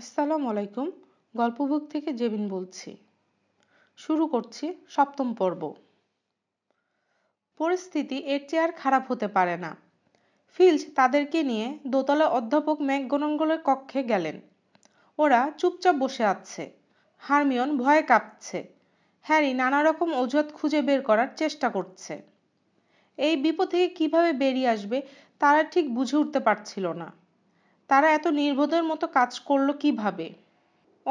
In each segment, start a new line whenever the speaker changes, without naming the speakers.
আসসালামু আলাইকুম গল্পভোগ থেকে জেবিন বলছি শুরু করছি সপ্তম পর্ব পরিস্থিতি এর চেয়ে আর খারাপ হতে পারে না ফিলচ তাদেরকে নিয়ে দোতলা অধ্যাপক ম্যাকগোনগলের কক্ষে গেলেন ওরা চুপচাপ বসে আছে হারমিয়ন ভয়ে কাঁপছে হ্যারি নানা রকম অজুহাত খুঁজে বের করার চেষ্টা করছে এই বিপদ থেকে কিভাবে বেরিয়ে আসবে তারা ঠিক বুঝে উঠতে পারছিল না তারা এত নির্বোধের মতো কাজ করলো কিভাবে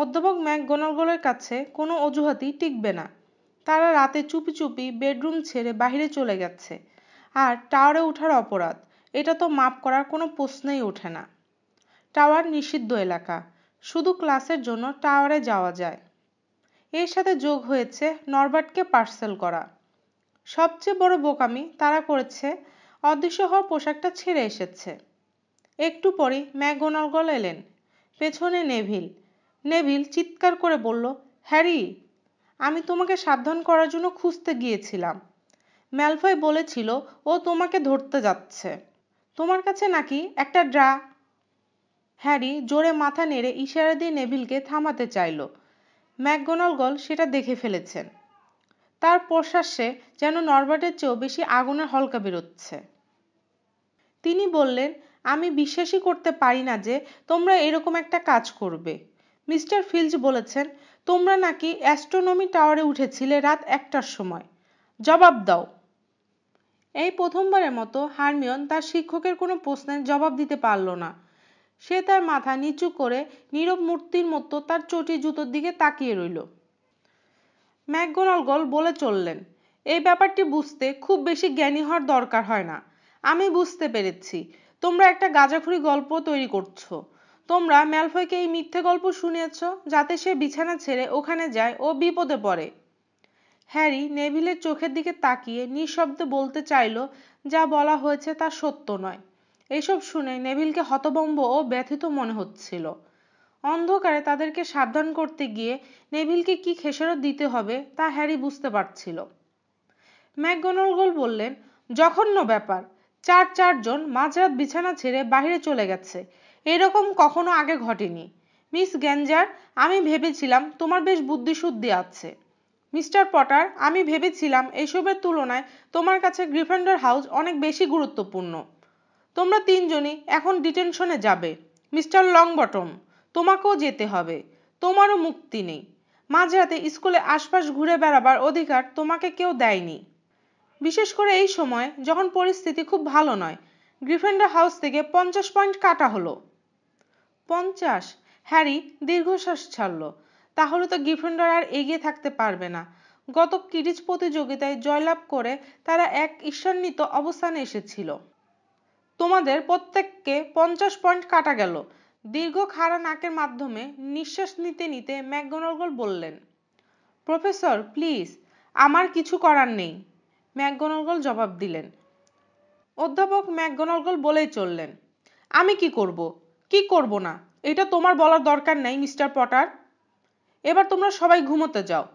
অধ্যাপক ম্যাকগোনালগোলের কাছে কোনো অজুহাতই টিকবে না তারা রাতে চুপি চুপি বেডরুম ছেড়ে বাহিরে চলে গেছে আর টাওয়ারে ওঠার অপরাধ এটা তো মাপ করার কোনো প্রশ্নই ওঠে না টাওয়ার নিষিদ্ধ এলাকা শুধু ক্লাসের জন্য টাওয়ারে যাওয়া যায় এর সাথে যোগ হয়েছে নরবার্টকে পার্সেল করা সবচেয়ে বড় বোকামি তারা করেছে অদৃশ্য হওয়ার পোশাকটা ছেড়ে এসেছে একটু পরে ম্যাকগোনাগল এলেন পেছনে নেভিল নেভিল চিৎকার করে বলল হ্যারি আমি তোমাকে সাবধান করার জন্য খুঁজতে গিয়েছিলাম ম্যালফয় বলেছিল ও তোমাকে ধরতে যাচ্ছে তোমার কাছে নাকি একটা ড্রা হ্যারি জোরে মাথা নেড়ে ইশারা দিয়ে নেভিলকে থামাতে চাইল ম্যাকগোনালগল সেটা দেখে ফেলেছেন তার প্রশ্বাসে যেন নরবার্টের চেয়েও বেশি আগুনের হলকা বেরোচ্ছে তিনি বললেন আমি বিশ্বাসই করতে পারি না যে তোমরা এরকম একটা কাজ করবে মিস্টার ফিল্ড বলেছেন তোমরা নাকি অ্যাস্ট্রোনমি টাওয়ারে উঠেছিলে রাত একটার সময় জবাব দাও এই প্রথমবারের মতো হারমিয়ন তার শিক্ষকের কোনো প্রশ্নের জবাব দিতে পারল না সে তার মাথা নিচু করে নীরব মূর্তির মতো তার চটি জুতোর দিকে তাকিয়ে রইল ম্যাকগোনালগল বলে চললেন এই ব্যাপারটি বুঝতে খুব বেশি জ্ঞানী হওয়ার দরকার হয় না আমি বুঝতে পেরেছি তোমরা একটা গাঁজাখুরি গল্প তৈরি করছো তোমরা ম্যালফয়কে এই মিথ্যে গল্প শুনিয়েছ যাতে সে বিছানা ছেড়ে ওখানে যায় ও বিপদে পড়ে হ্যারি নেভিলের চোখের দিকে তাকিয়ে নিঃশব্দে বলতে চাইল যা বলা হয়েছে তা সত্য নয় এসব শুনে নেভিলকে হতবম্ব ও ব্যথিত মনে হচ্ছিল অন্ধকারে তাদেরকে সাবধান করতে গিয়ে নেভিলকে কি খেসারত দিতে হবে তা হ্যারি বুঝতে পারছিল ম্যাকগোনালগোল বললেন জঘন্য ব্যাপার চার চারজন মাঝরাত বিছানা ছেড়ে বাহিরে চলে গেছে এরকম কখনো আগে ঘটেনি মিস গ্যাঞ্জার আমি ভেবেছিলাম তোমার বেশ বুদ্ধিশুদ্ধি আছে মিস্টার পটার আমি ভেবেছিলাম এসবের তুলনায় তোমার কাছে গ্রিফেন্ডার হাউস অনেক বেশি গুরুত্বপূর্ণ তোমরা তিনজনই এখন ডিটেনশনে যাবে মিস্টার লংবটম তোমাকেও যেতে হবে তোমারও মুক্তি নেই মাঝরাতে স্কুলে আশপাশ ঘুরে বেড়াবার অধিকার তোমাকে কেউ দেয়নি বিশেষ করে এই সময় যখন পরিস্থিতি খুব ভালো নয় গ্রিফেন্ডার হাউস থেকে পঞ্চাশ পয়েন্ট কাটা হলো পঞ্চাশ হ্যারি দীর্ঘশ্বাস ছাড়ল তাহলে তো গ্রিফেন্ডার আর এগিয়ে থাকতে পারবে না গত কিরিজ প্রতিযোগিতায় জয়লাভ করে তারা এক ঈশ্বান্বিত অবস্থানে এসেছিল তোমাদের প্রত্যেককে পঞ্চাশ পয়েন্ট কাটা গেল দীর্ঘ খাড়া নাকের মাধ্যমে নিঃশ্বাস নিতে নিতে ম্যাকগোনাগল বললেন প্রফেসর প্লিজ আমার কিছু করার নেই ম্যাকগোনাগল জবাব দিলেন অধ্যাপক ম্যাকগোনাগল বলেই চললেন আমি কি করব কি করব না এটা তোমার বলার দরকার নেই মিস্টার পটার এবার তোমরা সবাই ঘুমোতে যাও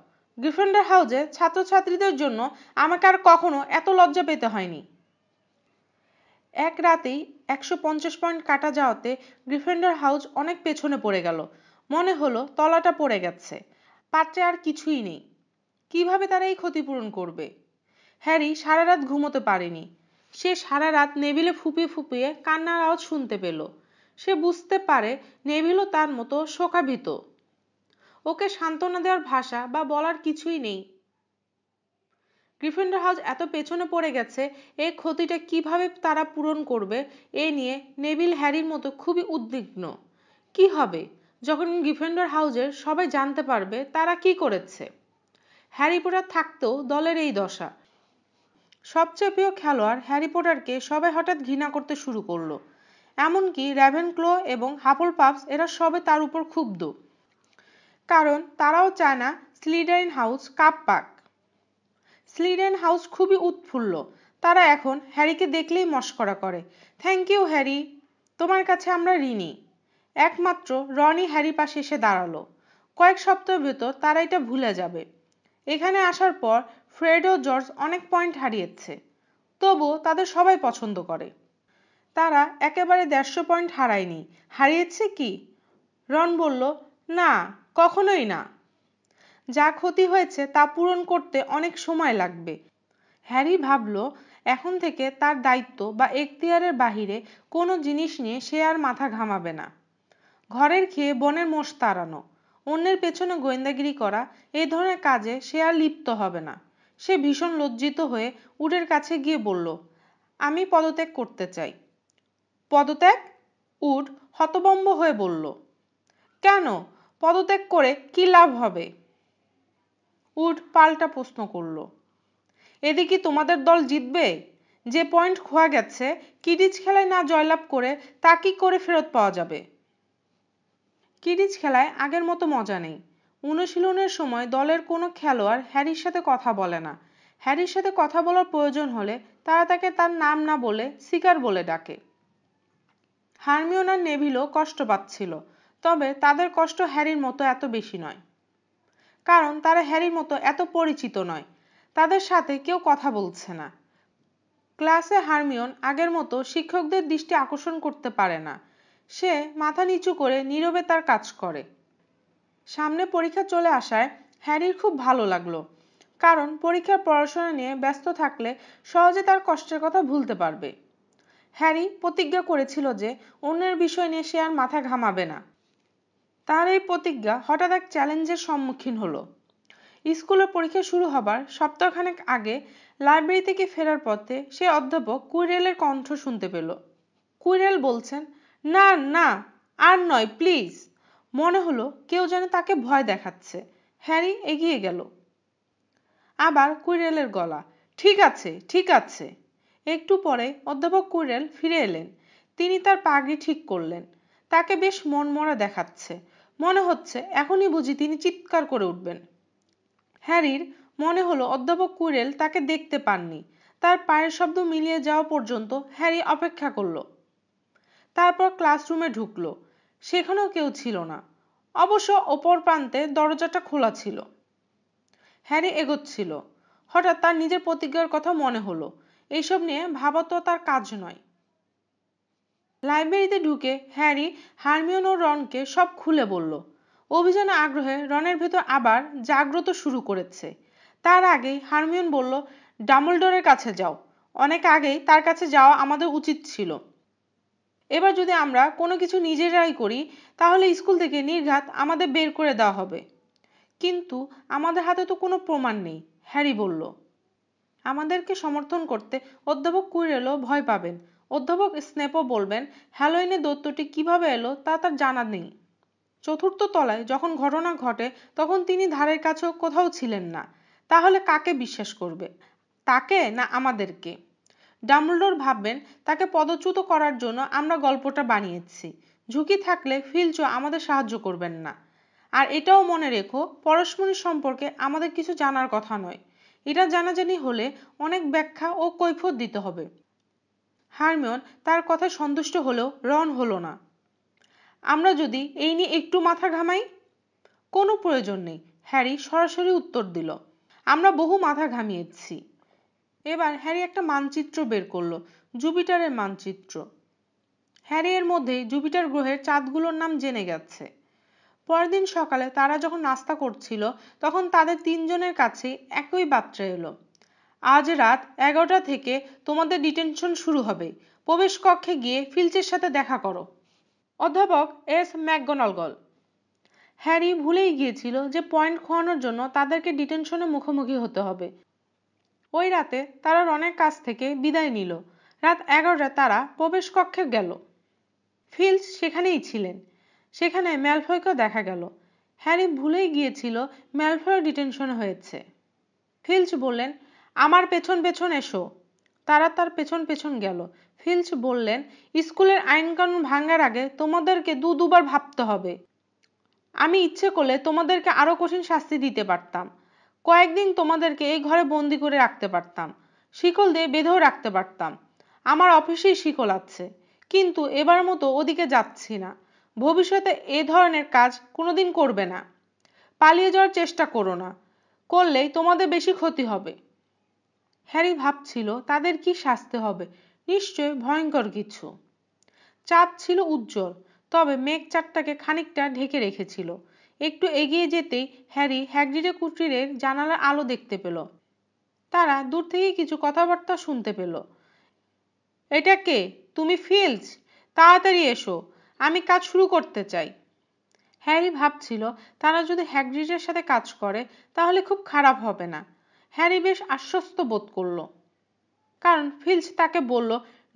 গ্রিফেন্ডার হাউজে ছাত্রছাত্রীদের জন্য আমাকে আর কখনো এত লজ্জা পেতে হয়নি এক রাতেই একশো পঞ্চাশ পয়েন্ট কাটা যাওয়াতে গ্রিফেন্ডার হাউজ অনেক পেছনে পড়ে গেল মনে হলো তলাটা পড়ে গেছে পাত্রে আর কিছুই নেই কিভাবে তারা এই ক্ষতিপূরণ করবে হ্যারি সারা রাত ঘুমোতে পারেনি সে সারা রাত নেভিলে ফুপিয়ে ফুপিয়ে কান্নার আওয়াজ শুনতে পেল সে বুঝতে পারে নেভিলও তার মতো শোকাভীত ওকে সান্ত্বনা দেওয়ার ভাষা বা বলার কিছুই নেই গ্রিফিন্ডার হাউস এত পেছনে পড়ে গেছে এই ক্ষতিটা কিভাবে তারা পূরণ করবে এ নিয়ে নেভিল হ্যারির মতো খুবই উদ্বিগ্ন কি হবে যখন গ্রিফেন্ডার হাউজের সবাই জানতে পারবে তারা কি করেছে হ্যারি পটার থাকতেও দলের এই দশা সবচেয়ে প্রিয় খেলোয়াড় হ্যারি পটারকে সবাই হঠাৎ ঘৃণা করতে শুরু করলো এমনকি ক্লো এবং হাপল পাপস এরা সবে তার উপর ক্ষুব্ধ কারণ তারাও চায় না স্লিডারিন হাউস কাপ পাক স্লিডেন হাউস খুবই উৎফুল্ল তারা এখন হ্যারিকে দেখলেই মস্করা করে থ্যাংক ইউ হ্যারি তোমার কাছে আমরা ঋণী একমাত্র রনি হ্যারি পাশে এসে দাঁড়ালো কয়েক সপ্তাহের ভেতর তারা এটা ভুলে যাবে এখানে আসার পর ফ্রেড ও জর্জ অনেক পয়েন্ট হারিয়েছে তবুও তাদের সবাই পছন্দ করে তারা একেবারে দেড়শো পয়েন্ট হারায়নি হারিয়েছে কি রন বলল না কখনোই না যা ক্ষতি হয়েছে তা পূরণ করতে অনেক সময় লাগবে হ্যারি ভাবল এখন থেকে তার দায়িত্ব বা এখতিয়ারের বাহিরে কোনো জিনিস নিয়ে সে আর মাথা ঘামাবে না ঘরের খেয়ে বনের মোষ তাড়ানো অন্যের পেছনে গোয়েন্দাগিরি করা এই ধরনের কাজে সে আর লিপ্ত হবে না সে ভীষণ লজ্জিত হয়ে উডের কাছে গিয়ে বলল আমি পদত্যাগ করতে চাই পদত্যাগ উড হতবম্ব হয়ে বলল কেন পদত্যাগ করে কি লাভ হবে উড পাল্টা প্রশ্ন করল এদি কি তোমাদের দল জিতবে যে পয়েন্ট খোয়া গেছে কিরিচ খেলায় না জয়লাভ করে তা কি করে ফেরত পাওয়া যাবে কিরিচ খেলায় আগের মতো মজা নেই অনুশীলনের সময় দলের কোনো খেলোয়াড় হ্যারির সাথে কথা বলে না হ্যারির সাথে কথা বলার প্রয়োজন হলে তারা তাকে তার নাম না বলে সিকার বলে ডাকে হারমিওন আর নেভিলও কষ্ট পাচ্ছিল তবে তাদের কষ্ট হ্যারির মতো এত বেশি নয় কারণ তারা হ্যারির মতো এত পরিচিত নয় তাদের সাথে কেউ কথা বলছে না ক্লাসে হারমিওন আগের মতো শিক্ষকদের দৃষ্টি আকর্ষণ করতে পারে না সে মাথা নিচু করে নীরবে তার কাজ করে সামনে পরীক্ষা চলে আসায় হ্যারির খুব ভালো লাগলো কারণ পরীক্ষার পড়াশোনা নিয়ে ব্যস্ত থাকলে সহজে তার কষ্টের কথা ভুলতে পারবে হ্যারি প্রতিজ্ঞা করেছিল যে অন্যের বিষয় নিয়ে সে আর মাথা ঘামাবে না তার এই প্রতিজ্ঞা হঠাৎ এক চ্যালেঞ্জের সম্মুখীন হলো স্কুলের পরীক্ষা শুরু হবার সপ্তাহখানেক আগে লাইব্রেরি থেকে ফেরার পথে সে অধ্যাপক কুইরেলের কণ্ঠ শুনতে পেল কুইরেল বলছেন না না আর নয় প্লিজ মনে হলো কেউ যেন তাকে ভয় দেখাচ্ছে হ্যারি এগিয়ে গেল আবার কুইরেলের গলা ঠিক আছে ঠিক আছে একটু পরে অধ্যাপক কুইরেল ফিরে এলেন তিনি তার পাগড়ি ঠিক করলেন তাকে বেশ মনমরা দেখাচ্ছে মনে হচ্ছে এখনই বুঝি তিনি চিৎকার করে উঠবেন হ্যারির মনে হলো অধ্যাপক কুইরেল তাকে দেখতে পাননি তার পায়ের শব্দ মিলিয়ে যাওয়া পর্যন্ত হ্যারি অপেক্ষা করল তারপর ক্লাসরুমে ঢুকলো সেখানেও কেউ ছিল না অবশ্য ওপর প্রান্তে দরজাটা খোলা ছিল হ্যারি এগোচ্ছিল হঠাৎ তার নিজের প্রতিজ্ঞার কথা মনে হলো এইসব নিয়ে ভাবা তো তার কাজ নয় লাইব্রেরিতে ঢুকে হ্যারি হারমিয়ন ও রনকে সব খুলে বলল অভিযানে আগ্রহে রনের ভেতর আবার জাগ্রত শুরু করেছে তার আগেই হারমিয়ন বলল ডামলডোরের কাছে যাও অনেক আগেই তার কাছে যাওয়া আমাদের উচিত ছিল এবার যদি আমরা কোনো কিছু নিজেরাই করি তাহলে স্কুল থেকে নির্ঘাত আমাদের বের করে দেওয়া হবে কিন্তু আমাদের হাতে তো কোনো প্রমাণ নেই হ্যারি বলল আমাদেরকে সমর্থন করতে অধ্যাপক কুইরেলও ভয় পাবেন অধ্যাপক স্নেপও বলবেন হ্যালোইনে দত্তটি কিভাবে এলো তা তার জানা নেই চতুর্থ তলায় যখন ঘটনা ঘটে তখন তিনি ধারের কাছেও কোথাও ছিলেন না তাহলে কাকে বিশ্বাস করবে তাকে না আমাদেরকে ডাম্বলডোর ভাববেন তাকে পদচ্যুত করার জন্য আমরা গল্পটা বানিয়েছি ঝুঁকি থাকলে ফিলচও আমাদের সাহায্য করবেন না আর এটাও মনে রেখো পরশমণির সম্পর্কে আমাদের কিছু জানার কথা নয় এটা জানাজানি হলে অনেক ব্যাখ্যা ও কৈফত দিতে হবে হারমিয়ন তার কথায় সন্তুষ্ট হলেও রন হলো না আমরা যদি এই নিয়ে একটু মাথা ঘামাই কোনো প্রয়োজন নেই হ্যারি সরাসরি উত্তর দিল আমরা বহু মাথা ঘামিয়েছি এবার হ্যারি একটা মানচিত্র বের করলো জুপিটারের মানচিত্র হ্যারি এর মধ্যেই জুপিটার গ্রহের চাঁদগুলোর নাম জেনে গেছে পরের দিন সকালে তারা যখন নাস্তা করছিল তখন তাদের তিনজনের কাছে একই বার্তা এলো আজ রাত এগারোটা থেকে তোমাদের ডিটেনশন শুরু হবে প্রবেশ কক্ষে গিয়ে ফিলচের সাথে দেখা করো অধ্যাপক এস ম্যাকগোনালগল হ্যারি ভুলেই গিয়েছিল যে পয়েন্ট খোয়ানোর জন্য তাদেরকে ডিটেনশনের মুখোমুখি হতে হবে ওই রাতে তারা রনের কাছ থেকে বিদায় নিল রাত এগারোটা তারা প্রবেশ কক্ষে গেল ফিলস সেখানেই ছিলেন সেখানে ম্যালফয়কেও দেখা গেল হ্যারি ভুলেই গিয়েছিল ম্যালফয় ডিটেনশন হয়েছে ফিলচ বললেন আমার পেছন পেছন এসো তারা তার পেছন পেছন গেল ফিলচ বললেন স্কুলের আইনকানুন ভাঙার আগে তোমাদেরকে দু দুবার ভাবতে হবে আমি ইচ্ছে করলে তোমাদেরকে আরও কঠিন শাস্তি দিতে পারতাম কয়েকদিন তোমাদেরকে এই ঘরে বন্দি করে রাখতে পারতাম শিকল দিয়ে বেঁধেও রাখতে পারতাম আমার অফিসেই শিকল আছে কিন্তু এবার মতো ওদিকে যাচ্ছি না ভবিষ্যতে এ ধরনের কাজ কোনোদিন করবে না পালিয়ে যাওয়ার চেষ্টা করো না করলেই তোমাদের বেশি ক্ষতি হবে হ্যারি ভাবছিল তাদের কি শাস্তি হবে নিশ্চয় ভয়ঙ্কর কিছু চাঁদ ছিল উজ্জ্বল তবে মেঘ চাঁদটাকে খানিকটা ঢেকে রেখেছিল একটু এগিয়ে যেতেই হ্যারি হ্যাগ্রিডে কুটিরের জানালার আলো দেখতে পেল তারা দূর থেকে কিছু কথাবার্তা শুনতে পেল এটা কে তুমি ফিলস তাড়াতাড়ি এসো আমি কাজ শুরু করতে চাই হ্যারি ভাবছিল তারা যদি হ্যাগ্রিডের সাথে কাজ করে তাহলে খুব খারাপ হবে না হ্যারি বেশ আশ্বস্ত বোধ করলো কারণ ফিলস তাকে বলল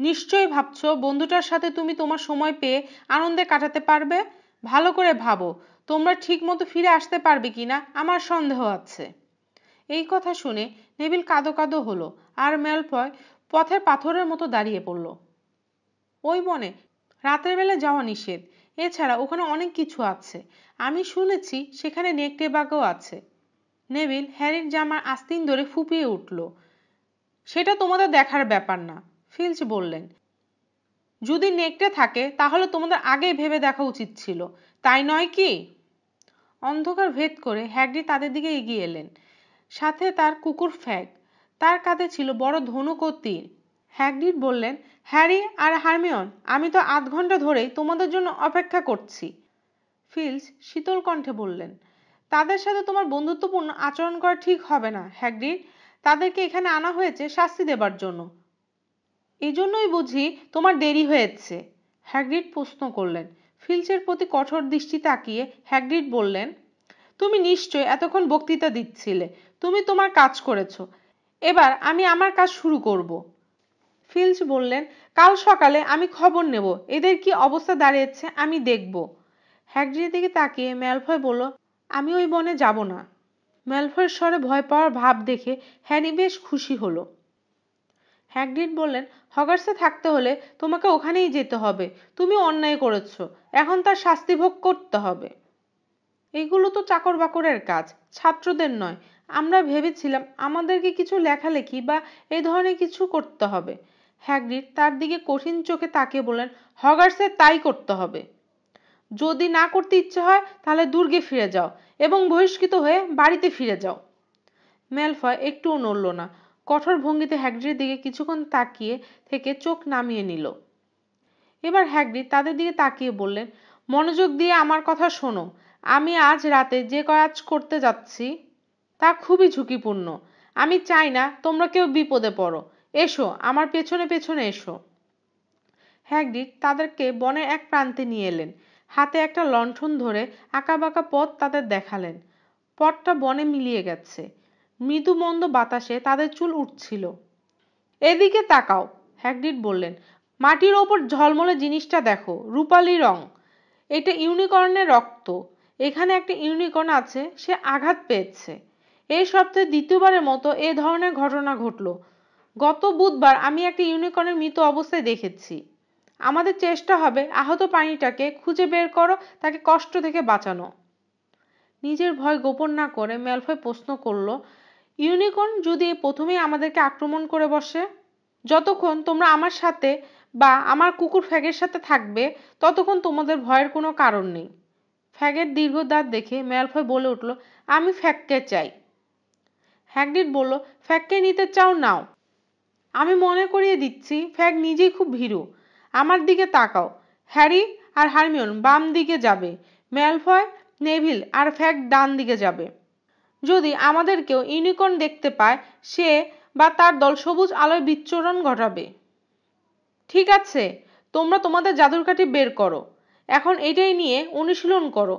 নিশ্চয়ই ভাবছো বন্ধুটার সাথে তুমি তোমার সময় পেয়ে আনন্দে কাটাতে পারবে ভালো করে ভাবো তোমরা ঠিকমতো ফিরে আসতে পারবে কিনা আমার সন্দেহ আছে এই কথা শুনে নেবিল কাঁদো কাঁদো হলো আর ম্যালফয় পথের পাথরের মতো দাঁড়িয়ে পড়ল ওই বনে রাতের বেলা যাওয়া নিষেধ এছাড়া ওখানে অনেক কিছু আছে আমি শুনেছি সেখানে নেকটে বাঘও আছে নেভিল হ্যারির জামার আস্তিন ধরে ফুপিয়ে উঠল সেটা তোমাদের দেখার ব্যাপার না ফিলচ বললেন যদি নেকটে থাকে তাহলে তোমাদের আগেই ভেবে দেখা উচিত ছিল তাই নয় কি অন্ধকার ভেদ করে হ্যাগরি তাদের দিকে এগিয়ে এলেন সাথে তার কুকুর ফ্যাগ তার কাঁধে ছিল বড় ধনুক ও তীর হ্যাগরিড বললেন হ্যারি আর হারমিয়ন আমি তো আধ ঘন্টা ধরেই তোমাদের জন্য অপেক্ষা করছি ফিলস শীতল কণ্ঠে বললেন তাদের সাথে তোমার বন্ধুত্বপূর্ণ আচরণ করা ঠিক হবে না হ্যাগরিড তাদেরকে এখানে আনা হয়েছে শাস্তি দেবার জন্য এই জন্যই বুঝি তোমার দেরি হয়েছে হ্যাগরিড প্রশ্ন করলেন ফিলচের প্রতি কঠোর দৃষ্টি তাকিয়ে হ্যাগ্রিড বললেন তুমি নিশ্চয় এতক্ষণ বক্তৃতা দিচ্ছিলে তুমি তোমার কাজ করেছো এবার আমি আমার কাজ শুরু করব ফিলচ বললেন কাল সকালে আমি খবর নেব এদের কি অবস্থা দাঁড়িয়েছে আমি দেখব হ্যাগ্রিডের দিকে তাকিয়ে ম্যালফয় বলল আমি ওই বনে যাব না ম্যালফয়ের স্বরে ভয় পাওয়ার ভাব দেখে হ্যারি বেশ খুশি হলো হ্যাকডিন বললেন হগার্সে থাকতে হলে তোমাকে ওখানেই যেতে হবে তুমি অন্যায় করেছ এখন তার শাস্তি ভোগ করতে হবে এগুলো তো চাকর বাকরের কাজ ছাত্রদের নয় আমরা ভেবেছিলাম আমাদেরকে কিছু লেখালেখি বা এ ধরনের কিছু করতে হবে হ্যাগ্রিড তার দিকে কঠিন চোখে তাকিয়ে বললেন হগার্সে তাই করতে হবে যদি না করতে ইচ্ছে হয় তাহলে দুর্গে ফিরে যাও এবং বহিষ্কৃত হয়ে বাড়িতে ফিরে যাও ম্যালফয় একটুও নড়ল না কঠোর ভঙ্গিতে হ্যাগ্রির দিকে কিছুক্ষণ তাকিয়ে থেকে চোখ নামিয়ে নিল এবার হ্যাগ্রিড তাদের দিকে তাকিয়ে বললেন মনোযোগ দিয়ে আমার কথা শোনো আমি আজ রাতে যে কাজ করতে যাচ্ছি তা খুবই ঝুঁকিপূর্ণ আমি চাই না তোমরা কেউ বিপদে পড়ো এসো আমার পেছনে পেছনে এসো হ্যাগ্রিড তাদেরকে বনের এক প্রান্তে নিয়ে এলেন হাতে একটা লণ্ঠন ধরে আঁকাবাঁকা পথ তাদের দেখালেন পথটা বনে মিলিয়ে গেছে মৃদুমন্দ বাতাসে তাদের চুল উঠছিল এদিকে তাকাও হ্যাগ্রিড বললেন মাটির ওপর ঝলমলে জিনিসটা দেখো রূপালি রং এটা ইউনিকর্নের রক্ত এখানে একটা ইউনিকর্ন আছে সে আঘাত পেয়েছে এই সপ্তাহে দ্বিতীয়বারের মতো এ ধরনের ঘটনা ঘটল গত বুধবার আমি একটা ইউনিকর্নের মৃত অবস্থায় দেখেছি আমাদের চেষ্টা হবে আহত প্রাণীটাকে খুঁজে বের করো তাকে কষ্ট থেকে বাঁচানো নিজের ভয় গোপন না করে ম্যালফয় প্রশ্ন করলো ইউনিকর্ন যদি প্রথমেই আমাদেরকে আক্রমণ করে বসে যতক্ষণ তোমরা আমার সাথে বা আমার কুকুর ফ্যাগের সাথে থাকবে ততক্ষণ তোমাদের ভয়ের কোনো কারণ নেই ফ্যাগের দীর্ঘ দাঁত দেখে ম্যালফয় বলে উঠল আমি ফ্যাগকে চাই হ্যাগ্রিড বলল ফ্যাগকে নিতে চাও নাও আমি মনে করিয়ে দিচ্ছি ফ্যাগ নিজেই খুব ভীরু আমার দিকে তাকাও হ্যারি আর হারমিওন বাম দিকে যাবে ম্যালফয় নেভিল আর ফ্যাগ ডান দিকে যাবে যদি আমাদের কেউ ইউনিকর্ন দেখতে পায় সে বা তার দল সবুজ আলোয় বিচ্ছুরণ ঘটাবে ঠিক আছে তোমরা তোমাদের জাদুরকাঠি বের করো এখন এটাই নিয়ে অনুশীলন করো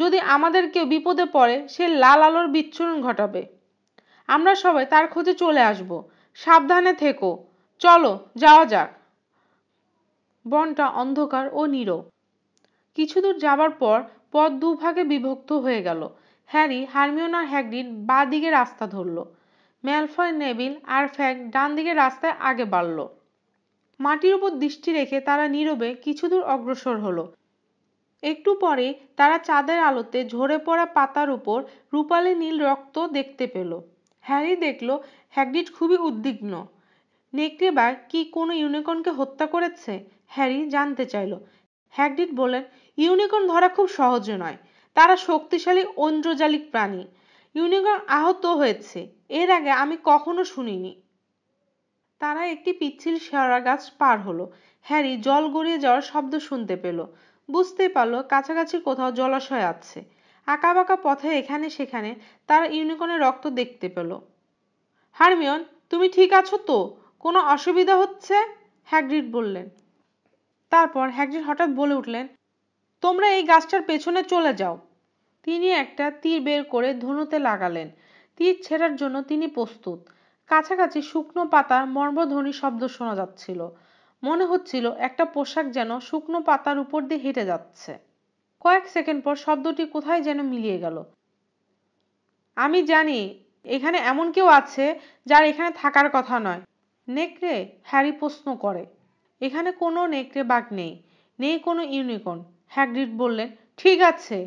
যদি আমাদের কেউ বিপদে পড়ে সে লাল আলোর বিচ্ছুরণ ঘটাবে আমরা সবাই তার খোঁজে চলে আসব সাবধানে থেকো চলো যাওয়া যাক বনটা অন্ধকার ও নীরব কিছু দূর যাবার পর পথ দুভাগে বিভক্ত হয়ে গেল হ্যারি হারমিওন আর হ্যাগ্রিড বা দিকে রাস্তা ধরল ম্যালফয় নেবিল আর ফ্যাক ডান দিকের রাস্তায় আগে বাড়ল মাটির উপর দৃষ্টি রেখে তারা নীরবে কিছু দূর অগ্রসর হলো একটু পরে তারা চাঁদের আলোতে ঝরে পড়া পাতার উপর রূপালি নীল রক্ত দেখতে পেল হ্যারি দেখল হ্যাগ্রিড খুবই উদ্বিগ্ন নেকড়েবার কি কোনো ইউনিকর্নকে হত্যা করেছে হ্যারি জানতে চাইল হ্যাগ্রিড বলেন ইউনিকর্ন ধরা খুব সহজ নয় তারা শক্তিশালী ঐন্দ্রজালিক প্রাণী ইউনিকর্ন আহত হয়েছে এর আগে আমি কখনো শুনিনি তারা একটি পিচ্ছিল শেয়ারা গাছ পার হলো হ্যারি জল গড়িয়ে যাওয়ার শব্দ শুনতে পেল বুঝতে পারলো কাছাকাছি কোথাও জলাশয় আছে আঁকাবাঁকা পথে এখানে সেখানে তারা ইউনিকর্নের রক্ত দেখতে পেল হারমিয়ন তুমি ঠিক আছো তো কোনো অসুবিধা হচ্ছে হ্যাগ্রিড বললেন তারপর হ্যাগ্রিড হঠাৎ বলে উঠলেন তোমরা এই গাছটার পেছনে চলে যাও তিনি একটা তীর বের করে ধনুতে লাগালেন তীর ছেড়ার জন্য তিনি প্রস্তুত কাছাকাছি শুকনো পাতার মর্মধ্বনি শব্দ শোনা যাচ্ছিল মনে হচ্ছিল একটা পোশাক যেন শুকনো পাতার উপর দিয়ে হেঁটে যাচ্ছে কয়েক সেকেন্ড পর শব্দটি কোথায় যেন মিলিয়ে গেল আমি জানি এখানে এমন কেউ আছে যার এখানে থাকার কথা নয় নেকড়ে হ্যারি প্রশ্ন করে এখানে কোনো নেকড়ে বাঘ নেই নেই কোনো ইউনিকর্ন হ্যাগ্রিড বললেন ঠিক আছে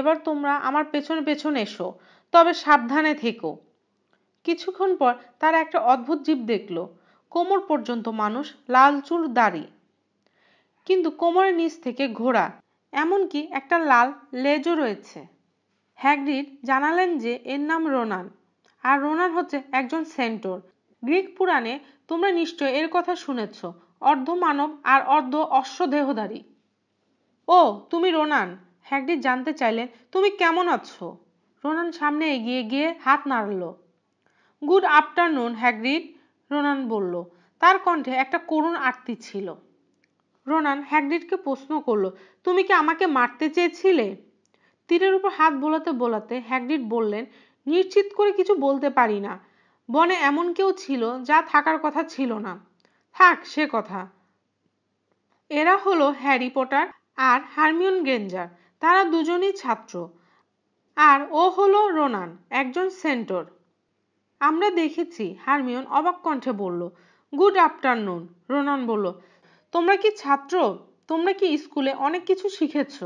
এবার তোমরা আমার পেছনে পেছনে এসো তবে সাবধানে থেকো কিছুক্ষণ পর তার একটা অদ্ভুত জীব দেখল কোমর পর্যন্ত মানুষ লাল চুল দাড়ি কিন্তু কোমরের নিচ থেকে ঘোড়া এমনকি একটা লাল লেজও রয়েছে হ্যাগ্রিড জানালেন যে এর নাম রোনান আর রোনান হচ্ছে একজন সেন্টর গ্রিক পুরাণে তোমরা নিশ্চয় এর কথা শুনেছ অর্ধ মানব আর অর্ধ অশ্বদেহধারী ও তুমি রোনান হ্যাগ্রিড জানতে চাইলেন তুমি কেমন আছো রোনান সামনে এগিয়ে গিয়ে হাত নাড়ল গুড আফটারনুন হ্যাগ্রিড রোনান বলল তার কণ্ঠে একটা করুণ আর্তি ছিল রোনান হ্যাগ্রিডকে প্রশ্ন করল তুমি কি আমাকে মারতে চেয়েছিলে তীরের উপর হাত বোলাতে বোলাতে হ্যাগ্রিড বললেন নিশ্চিত করে কিছু বলতে পারি না বনে এমন কেউ ছিল যা থাকার কথা ছিল না থাক সে কথা এরা হলো হ্যারি পটার আর হারমিউন গ্রেঞ্জার তারা দুজনই ছাত্র আর ও হলো রোনান একজন সেন্টর আমরা দেখেছি হারমিউন অবাক কণ্ঠে বলল গুড আফটারনুন রোনান বলল তোমরা কি ছাত্র তোমরা কি স্কুলে অনেক কিছু শিখেছ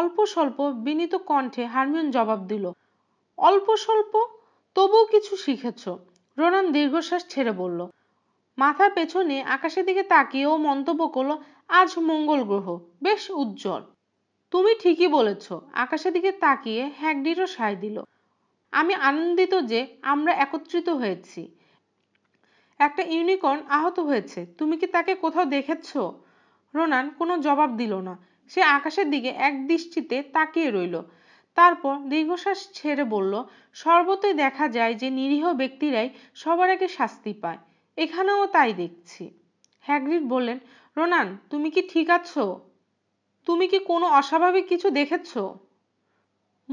অল্প স্বল্প বিনীত কণ্ঠে হারমিউন জবাব দিল অল্প স্বল্প তবুও কিছু শিখেছ রোনান দীর্ঘশ্বাস ছেড়ে বলল মাথা পেছনে আকাশের দিকে তাকিয়েও মন্তব্য করলো আজ মঙ্গল গ্রহ বেশ উজ্জ্বল তুমি ঠিকই বলেছ আকাশের দিকে তাকিয়ে হ্যাগডিরও সায় দিল আমি আনন্দিত যে আমরা একত্রিত হয়েছি একটা ইউনিকর্ন আহত হয়েছে তুমি কি তাকে কোথাও দেখেছ রোনান কোনো জবাব দিল না সে আকাশের দিকে এক দৃষ্টিতে তাকিয়ে রইল তারপর দীর্ঘশ্বাস ছেড়ে বলল সর্বতই দেখা যায় যে নিরীহ ব্যক্তিরাই সবার আগে শাস্তি পায় এখানেও তাই দেখছি হ্যাগ্রিড বললেন রোনান তুমি কি ঠিক আছো তুমি কি কোনো অস্বাভাবিক কিছু দেখেছ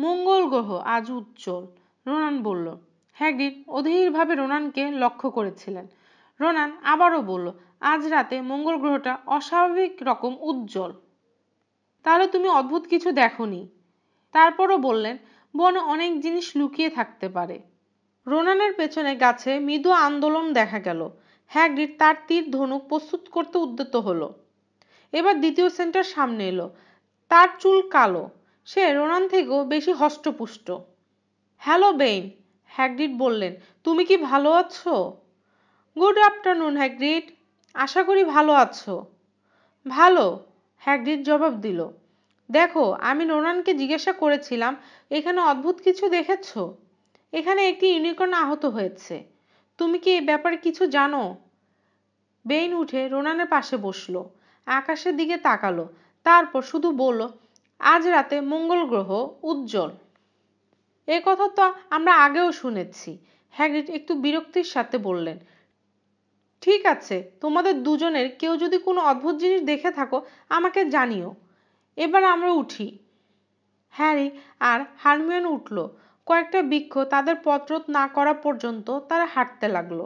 মঙ্গল গ্রহ আজ উজ্জ্বল রোনান বলল হ্যাগ্রিড অধীরভাবে রোনানকে লক্ষ্য করেছিলেন রোনান আবারও বলল আজ রাতে মঙ্গল গ্রহটা অস্বাভাবিক রকম উজ্জ্বল তাহলে তুমি অদ্ভুত কিছু দেখনি তারপরও বললেন বনে অনেক জিনিস লুকিয়ে থাকতে পারে রোনানের পেছনে গাছে মৃদু আন্দোলন দেখা গেল হ্যাগ্রিড তার তীর ধনুক প্রস্তুত করতে উদ্যত হলো এবার দ্বিতীয় সেন্টার সামনে এলো তার চুল কালো সে রোনান থেকেও বেশি হষ্টপুষ্ট হ্যালো বেইন হ্যাগ্রিড বললেন তুমি কি ভালো আছো গুড আফটারনুন হ্যাগ্রিড আশা করি ভালো আছো ভালো হ্যাগ্রিড জবাব দিল দেখো আমি নোনানকে জিজ্ঞাসা করেছিলাম এখানে অদ্ভুত কিছু দেখেছ এখানে একটি ইউনিকর্ন আহত হয়েছে তুমি কি এ ব্যাপারে কিছু জানো বেইন উঠে রোনানের পাশে বসলো আকাশের দিকে তাকালো তারপর শুধু বলল আজ রাতে মঙ্গল গ্রহ উজ্জ্বল এ কথা তো আমরা আগেও শুনেছি হ্যাগ্রিড একটু বিরক্তির সাথে বললেন ঠিক আছে তোমাদের দুজনের কেউ যদি কোনো অদ্ভুত জিনিস দেখে থাকো আমাকে জানিও এবার আমরা উঠি হ্যারি আর হারমিয়ন উঠলো কয়েকটা বৃক্ষ তাদের পথরোধ না করা পর্যন্ত তারা হাঁটতে লাগলো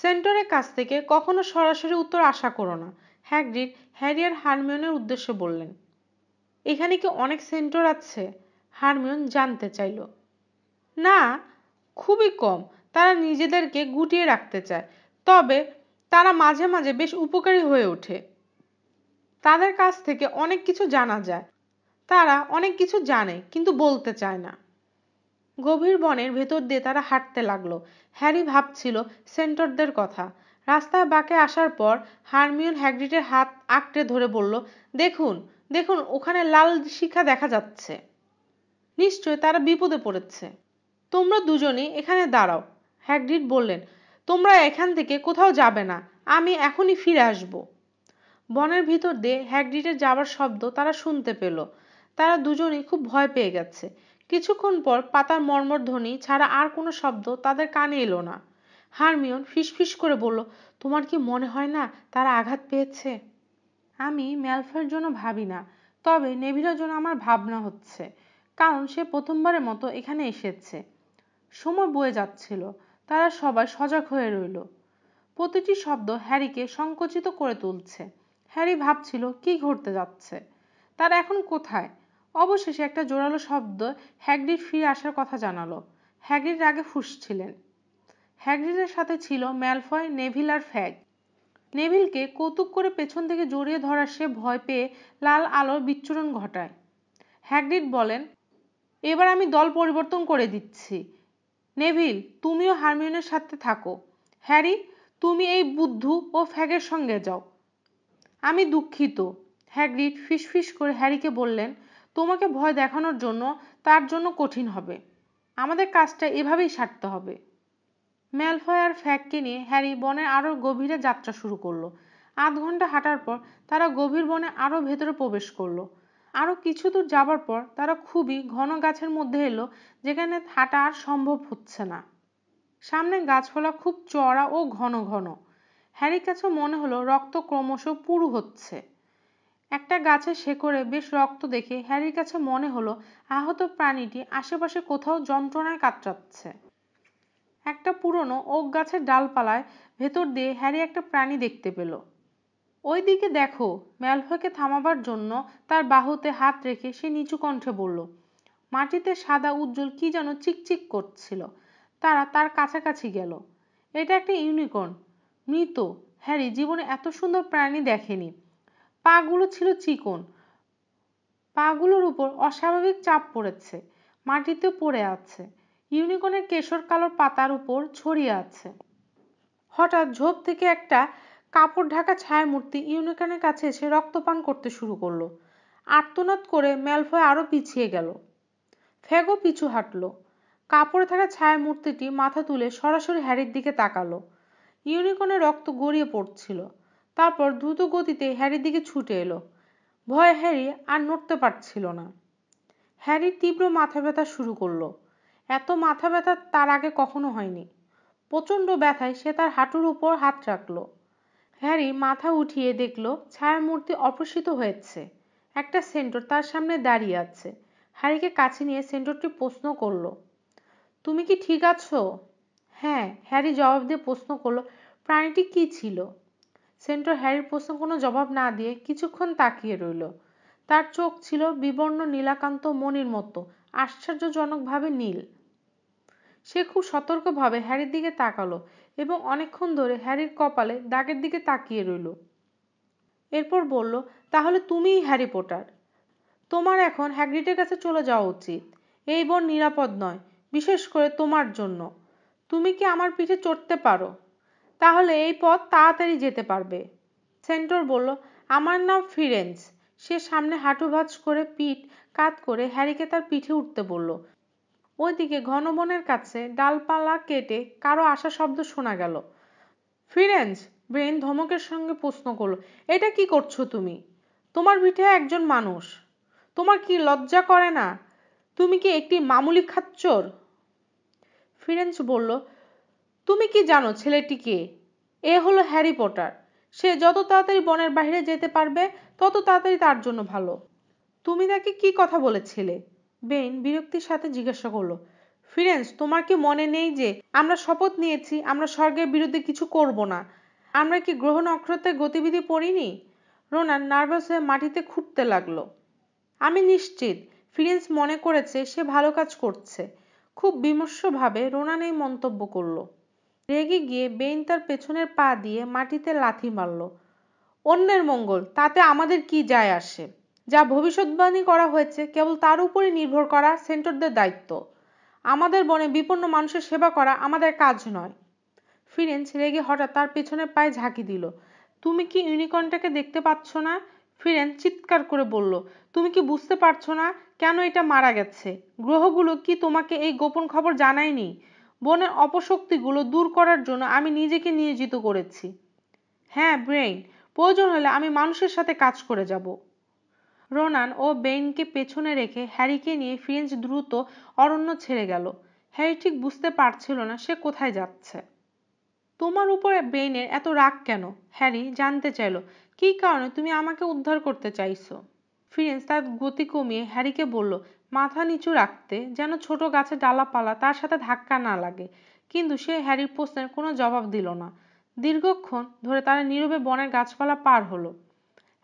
সেন্টরের কাছ থেকে কখনো সরাসরি উত্তর আশা করো না হ্যাগ্রিড হ্যারি আর হারমিয়নের উদ্দেশ্যে বললেন এখানে কি অনেক সেন্টর আছে হারমিয়ন জানতে চাইল না খুবই কম তারা নিজেদেরকে গুটিয়ে রাখতে চায় তবে তারা মাঝে মাঝে বেশ উপকারী হয়ে ওঠে তাদের কাছ থেকে অনেক কিছু জানা যায় তারা অনেক কিছু জানে কিন্তু বলতে চায় না গভীর বনের ভেতর দিয়ে তারা হাঁটতে লাগলো হ্যারি ভাবছিল সেন্টরদের কথা রাস্তায় বাঁকে আসার পর হারমিউন হ্যাগ্রিডের হাত আঁকড়ে ধরে বলল দেখুন দেখুন ওখানে লাল শিখা দেখা যাচ্ছে নিশ্চয় তারা বিপদে পড়েছে তোমরা দুজনেই এখানে দাঁড়াও হ্যাগ্রিড বললেন তোমরা এখান থেকে কোথাও যাবে না আমি এখনই ফিরে আসব বনের ভিতর দিয়ে হ্যাগ্রিডের যাবার শব্দ তারা শুনতে পেল তারা দুজনেই খুব ভয় পেয়ে গেছে কিছুক্ষণ পর পাতার মর্মর ধ্বনি ছাড়া আর কোনো শব্দ তাদের কানে এলো না হারমিয়ন ফিসফিস করে বলল তোমার কি মনে হয় না তারা আঘাত পেয়েছে আমি ম্যালফের জন্য ভাবি না তবে নেভিরার জন্য আমার ভাবনা হচ্ছে কারণ সে প্রথমবারের মতো এখানে এসেছে সময় বয়ে যাচ্ছিল তারা সবাই সজাগ হয়ে রইল প্রতিটি শব্দ হ্যারিকে সংকুচিত করে তুলছে হ্যারি ভাবছিল কি ঘটতে যাচ্ছে তারা এখন কোথায় অবশেষে একটা জোরালো শব্দ হ্যাগ্রিড ফিরে আসার কথা জানালো হ্যাগ্রিড আগে ফুসছিলেন হ্যাগ্রিডের সাথে ছিল ম্যালফয় নেভিল আর ফ্যাগ নেভিলকে কৌতুক করে পেছন থেকে জড়িয়ে ধরার সে ভয় পেয়ে লাল আলোর বিচ্ছুরণ ঘটায় হ্যাগ্রিড বলেন এবার আমি দল পরিবর্তন করে দিচ্ছি নেভিল তুমিও হারমিয়নের সাথে থাকো হ্যারি তুমি এই বুদ্ধু ও ফ্যাগের সঙ্গে যাও আমি দুঃখিত হ্যাগ্রিড ফিসফিস করে হ্যারিকে বললেন তোমাকে ভয় দেখানোর জন্য তার জন্য কঠিন হবে আমাদের কাজটা এভাবেই সারতে হবে ম্যালফয় আর ফ্যাককে নিয়ে হ্যারি বনে আরও গভীরে যাত্রা শুরু করলো আধ ঘন্টা হাঁটার পর তারা গভীর বনে আরও ভেতরে প্রবেশ করলো আরও কিছু দূর যাবার পর তারা খুবই ঘন গাছের মধ্যে এলো যেখানে হাঁটা আর সম্ভব হচ্ছে না সামনে গাছপালা খুব চড়া ও ঘন ঘন হ্যারির কাছে মনে হলো রক্ত ক্রমশ পুরু হচ্ছে একটা গাছের শেকড়ে বেশ রক্ত দেখে হ্যারির কাছে মনে হলো আহত প্রাণীটি আশেপাশে কোথাও যন্ত্রণায় কাতরাচ্ছে একটা পুরনো ওক গাছের ডালপালায় ভেতর দিয়ে হ্যারি একটা প্রাণী দেখতে পেল ওই দিকে দেখো ম্যালভয়কে থামাবার জন্য তার বাহুতে হাত রেখে সে নিচু কণ্ঠে বলল মাটিতে সাদা উজ্জ্বল কি যেন চিকচিক করছিল তারা তার কাছাকাছি গেল এটা একটা ইউনিকর্ন মৃত হ্যারি জীবনে এত সুন্দর প্রাণী দেখেনি পাগুলো ছিল চিকন পাগুলোর উপর অস্বাভাবিক চাপ পড়েছে মাটিতে পড়ে আছে ইউনিকর্নের কেশর কালোর পাতার উপর ছড়িয়ে আছে হঠাৎ ঝোপ থেকে একটা কাপড় ঢাকা ছায়া মূর্তি ইউনিকর্নের কাছে এসে রক্তপান করতে শুরু করলো আর্তনাদ করে ম্যালফয় আরো পিছিয়ে গেল ফ্যাগো পিছু হাঁটলো কাপড়ে থাকা ছায়া মূর্তিটি মাথা তুলে সরাসরি হ্যারির দিকে তাকালো ইউনিকর্নের রক্ত গড়িয়ে পড়ছিল তারপর দ্রুত গতিতে হ্যারির দিকে ছুটে এলো ভয়ে হ্যারি আর নড়তে পারছিল না হ্যারির তীব্র মাথা ব্যথা শুরু করলো এত মাথা ব্যথা তার আগে কখনো হয়নি প্রচণ্ড ব্যথায় সে তার হাঁটুর উপর হাত রাখলো হ্যারি মাথা উঠিয়ে দেখলো ছায়ামূর্তি অপসিত হয়েছে একটা সেন্টর তার সামনে দাঁড়িয়ে আছে হ্যারিকে কাছে নিয়ে সেন্টরটি প্রশ্ন করলো তুমি কি ঠিক আছো হ্যাঁ হ্যারি জবাব দিয়ে প্রশ্ন করলো প্রাণীটি কি ছিল সেন্টর হ্যারির প্রশ্ন কোনো জবাব না দিয়ে কিছুক্ষণ তাকিয়ে রইল তার চোখ ছিল বিবর্ণ নীলাকান্ত মনির মতো আশ্চর্যজনকভাবে নীল সে খুব সতর্কভাবে হ্যারির দিকে তাকালো এবং অনেকক্ষণ ধরে হ্যারির কপালে দাগের দিকে তাকিয়ে রইল এরপর বলল তাহলে তুমিই হ্যারি পটার তোমার এখন হ্যাগ্রিডের কাছে চলে যাওয়া উচিত এই বন নিরাপদ নয় বিশেষ করে তোমার জন্য তুমি কি আমার পিঠে চড়তে পারো তাহলে এই পথ তাড়াতাড়ি যেতে পারবে সেন্টর বলল আমার নাম ফিরেন্স সে সামনে হাঁটু ভাঁজ করে পিঠ কাত করে হ্যারিকে তার পিঠে উঠতে বলল ওইদিকে ঘনবনের কাছে ডালপালা কেটে কারো আসা শব্দ শোনা গেল ফিরেন্স ব্রেন ধমকের সঙ্গে প্রশ্ন করলো এটা কি করছো তুমি তোমার পিঠে একজন মানুষ তোমার কি লজ্জা করে না তুমি কি একটি মামুলি খাচ্ছর ফিরেন্স বলল তুমি কি জানো ছেলেটি কে এ হলো হ্যারি পটার সে যত তাড়াতাড়ি বনের বাইরে যেতে পারবে তত তাড়াতাড়ি তার জন্য ভালো তুমি তাকে কি কথা বলেছিলে বেন বিরক্তির সাথে জিজ্ঞাসা করলো ফিরেন্স তোমার কি মনে নেই যে আমরা শপথ নিয়েছি আমরা স্বর্গের বিরুদ্ধে কিছু করব না আমরা কি গ্রহ নক্ষত্রের গতিবিধি পড়িনি রোনান নার্ভাস হয়ে মাটিতে খুঁটতে লাগলো আমি নিশ্চিত ফিরেন্স মনে করেছে সে ভালো কাজ করছে খুব বিমর্ষভাবে রোনান এই মন্তব্য করলো রেগে গিয়ে বেইন তার পেছনের পা দিয়ে মাটিতে লাথি মারল অন্যের মঙ্গল তাতে আমাদের কি যায় আসে যা ভবিষ্যৎবাণী করা হয়েছে কেবল তার উপরে নির্ভর করা সেন্টরদের দায়িত্ব আমাদের বনে বিপন্ন মানুষের সেবা করা আমাদের কাজ নয় ফিরেন্স রেগে হঠাৎ তার পেছনের পায়ে ঝাঁকি দিল তুমি কি ইউনিকর্নটাকে দেখতে পাচ্ছ না ফিরেন চিৎকার করে বলল তুমি কি বুঝতে পারছো না কেন এটা মারা গেছে গ্রহগুলো কি তোমাকে এই গোপন খবর জানায়নি বনের অপশক্তিগুলো দূর করার জন্য আমি নিজেকে নিয়োজিত করেছি হ্যাঁ ব্রেইন প্রয়োজন হলে আমি মানুষের সাথে কাজ করে যাব রোনান ও বেইনকে পেছনে রেখে হ্যারিকে নিয়ে ফ্রেঞ্চ দ্রুত অরণ্য ছেড়ে গেল হ্যারি ঠিক বুঝতে পারছিল না সে কোথায় যাচ্ছে তোমার উপরে বেইনের এত রাগ কেন হ্যারি জানতে চাইল কি কারণে তুমি আমাকে উদ্ধার করতে চাইছো ফিরেন্স তার গতি কমিয়ে হ্যারিকে বলল মাথা নিচু রাখতে যেন ছোট গাছের ডালাপালা তার সাথে ধাক্কা না লাগে কিন্তু সে হ্যারির প্রশ্নের কোনো জবাব দিল না দীর্ঘক্ষণ ধরে তারা নীরবে বনের গাছপালা পার হলো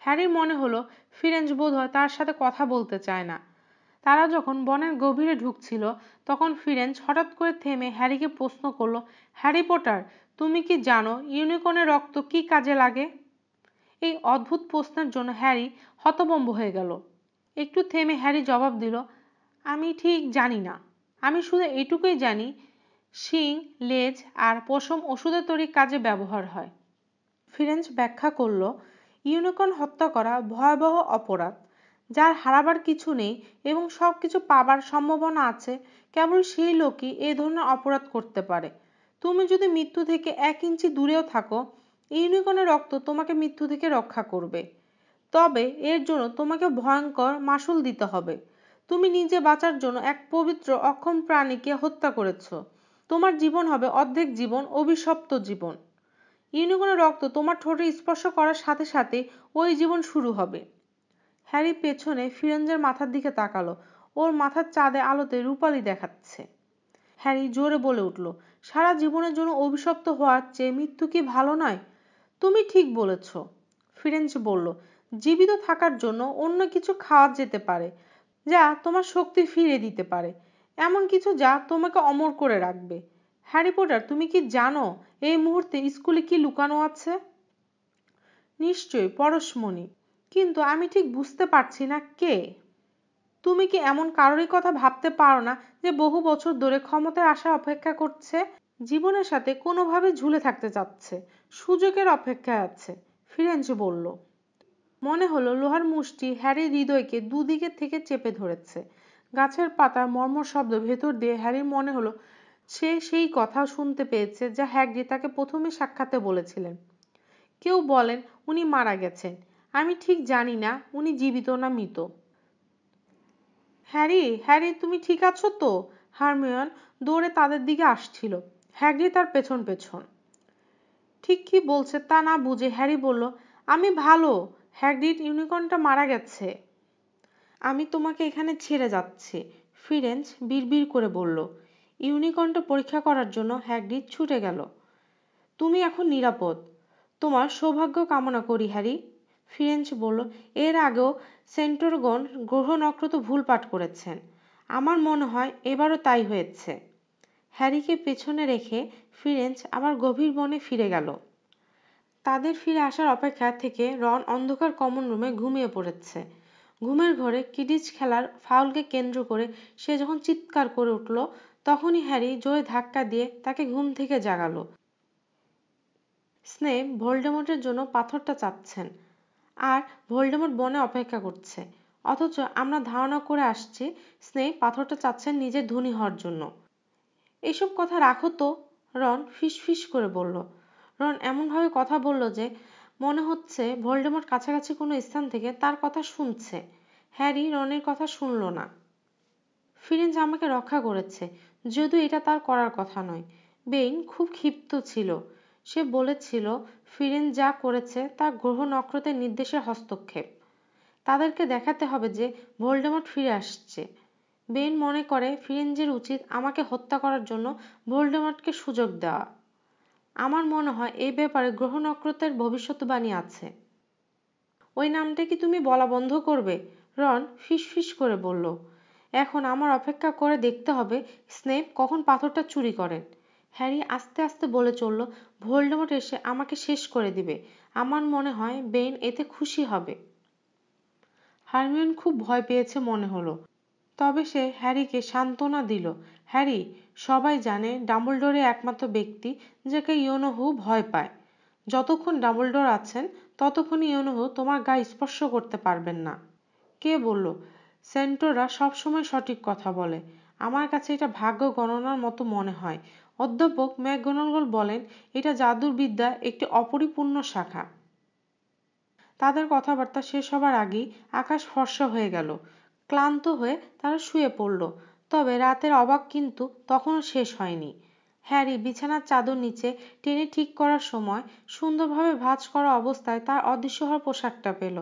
হ্যারির মনে হলো ফিরেঞ্জ বোধ হয় তার সাথে কথা বলতে চায় না তারা যখন বনের গভীরে ঢুকছিল তখন ফিরেঞ্জ হঠাৎ করে থেমে হ্যারিকে প্রশ্ন করলো হ্যারি পটার তুমি কি জানো ইউনিকর্নের রক্ত কি কাজে লাগে এই অদ্ভুত প্রশ্নের জন্য হ্যারি হতবম্ব হয়ে গেল একটু থেমে হ্যারি জবাব দিল আমি ঠিক জানি না আমি শুধু এটুকুই জানি শিং লেজ আর পশম ওষুধের তৈরি কাজে ব্যবহার হয় ফিরেন্স ব্যাখ্যা করল ইউনিকর্ন হত্যা করা ভয়াবহ অপরাধ যার হারাবার কিছু নেই এবং সব কিছু পাবার সম্ভাবনা আছে কেবল সেই লোকই এই ধরনের অপরাধ করতে পারে তুমি যদি মৃত্যু থেকে এক ইঞ্চি দূরেও থাকো ইউনিকর্নের রক্ত তোমাকে মৃত্যু থেকে রক্ষা করবে তবে এর জন্য তোমাকে ভয়ঙ্কর মাসুল দিতে হবে তুমি নিজে বাঁচার জন্য এক পবিত্র অক্ষম প্রাণীকে হত্যা করেছ তোমার জীবন হবে অর্ধেক জীবন অভিশপ্ত জীবন ইউনিকর্নের রক্ত তোমার ঠোঁটে স্পর্শ করার সাথে সাথে ওই জীবন শুরু হবে হ্যারি পেছনে ফিরেঞ্জের মাথার দিকে তাকালো ওর মাথার চাঁদে আলোতে রূপালি দেখাচ্ছে হ্যারি জোরে বলে উঠল সারা জীবনের জন্য অভিশপ্ত হওয়ার চেয়ে মৃত্যু কি ভালো নয় তুমি ঠিক বলেছ ফিরেঞ্জ বলল জীবিত থাকার জন্য অন্য কিছু খাওয়া যেতে পারে যা তোমার শক্তি ফিরে দিতে পারে এমন কিছু যা তোমাকে অমর করে রাখবে হ্যারি পটার তুমি কি জানো এই মুহূর্তে স্কুলে কি লুকানো আছে নিশ্চয়ই পরশমণি কিন্তু আমি ঠিক বুঝতে পারছি না কে তুমি কি এমন কারোরই কথা ভাবতে পারো না যে বহু বছর ধরে ক্ষমতায় আসা অপেক্ষা করছে জীবনের সাথে কোনোভাবে ঝুলে থাকতে চাচ্ছে সুযোগের অপেক্ষায় আছে ফিরেঞ্জ বলল মনে হলো লোহার মুষ্টি হ্যারির হৃদয়কে দুদিকে থেকে চেপে ধরেছে গাছের পাতার মর্মর শব্দ ভেতর দিয়ে হ্যারির মনে হলো সে সেই কথা শুনতে পেয়েছে যা হ্যাগ্রি তাকে প্রথমে সাক্ষাতে বলেছিলেন কেউ বলেন উনি মারা গেছেন আমি ঠিক জানি না উনি জীবিত না মৃত হ্যারি হ্যারি তুমি ঠিক আছো তো হারমিয়ন দৌড়ে তাদের দিকে আসছিল হ্যাগ্রি তার পেছন পেছন ঠিক কি বলছে তা না বুঝে হ্যারি বলল আমি ভালো হ্যাগ্রিড ইউনিকর্নটা মারা গেছে আমি তোমাকে এখানে ছেড়ে যাচ্ছি ফিরেন্স বিড়বিড় করে বলল ইউনিকর্নটা পরীক্ষা করার জন্য হ্যাগ্রিড ছুটে গেল তুমি এখন নিরাপদ তোমার সৌভাগ্য কামনা করি হ্যারি ফিরেন্স বলল এর আগেও সেন্টরগন গ্রহ নক্ষত্র ভুল পাঠ করেছেন আমার মনে হয় এবারও তাই হয়েছে হ্যারিকে পেছনে রেখে ফিরেন্স আবার গভীর বনে ফিরে গেল তাদের ফিরে আসার অপেক্ষা থেকে রন অন্ধকার কমন রুমে ঘুমিয়ে পড়েছে ঘুমের ঘরে কিডিচ খেলার ফাউলকে কেন্দ্র করে সে যখন চিৎকার করে উঠল তখনই হ্যারি জোরে ধাক্কা দিয়ে তাকে ঘুম থেকে জাগালো স্নেপ ভোল্ডেমটের জন্য পাথরটা চাচ্ছেন আর ভোল্ডেমট বনে অপেক্ষা করছে অথচ আমরা ধারণা করে আসছি স্নেপ পাথরটা চাচ্ছেন নিজের ধনী হওয়ার জন্য এসব কথা রাখো তো রন ফিসফিস করে বলল রন এমনভাবে কথা বলল যে মনে হচ্ছে ভোল্ডেমর্ট কাছাকাছি কোনো স্থান থেকে তার কথা শুনছে হ্যারি রনের কথা শুনল না ফিরেঞ্জ আমাকে রক্ষা করেছে যদিও এটা তার করার কথা নয় বেইন খুব ক্ষিপ্ত ছিল সে বলেছিল ফিরেন যা করেছে তা গ্রহ নক্ষত্রের নির্দেশে হস্তক্ষেপ তাদেরকে দেখাতে হবে যে ভোল্ডেমট ফিরে আসছে বেন মনে করে ফিরেঞ্জের উচিত আমাকে হত্যা করার জন্য ভোল্ডেমটকে সুযোগ দেওয়া আমার মনে হয় এই ব্যাপারে গ্রহ নক্ষত্রের ভবিষ্যৎবাণী আছে ওই নামটা কি তুমি বলা বন্ধ করবে রন ফিস করে বলল এখন আমার অপেক্ষা করে দেখতে হবে স্নেপ কখন পাথরটা চুরি করেন হ্যারি আস্তে আস্তে বলে চলল ভোল্ডেমর্ট এসে আমাকে শেষ করে দিবে আমার মনে হয় বেন এতে খুশি হবে হারমিয়ন খুব ভয় পেয়েছে মনে হলো তবে সে হ্যারিকে সান্ত্বনা দিল হ্যারি সবাই জানে ডাম্বলডোরই একমাত্র ব্যক্তি যাকে ইয়োনোহু ভয় পায় যতক্ষণ ডাম্বলডোর আছেন ততক্ষণ ইয়োনোহু তোমার গা স্পর্শ করতে পারবেন না কে বলল সেন্টোরা সবসময় সঠিক কথা বলে আমার কাছে এটা ভাগ্য গণনার মতো মনে হয় অধ্যাপক ম্যাকগোনাগল বলেন এটা জাদুরবিদ্যা একটি অপরিপূর্ণ শাখা তাদের কথাবার্তা শেষ হবার আগেই আকাশ ফর্সা হয়ে গেল ক্লান্ত হয়ে তারা শুয়ে পড়ল তবে রাতের অবাক কিন্তু তখনও শেষ হয়নি হ্যারি বিছানার চাদর নিচে টেনে ঠিক করার সময় সুন্দরভাবে ভাঁজ করা অবস্থায় তার অদৃশ্য হওয়ার পোশাকটা পেল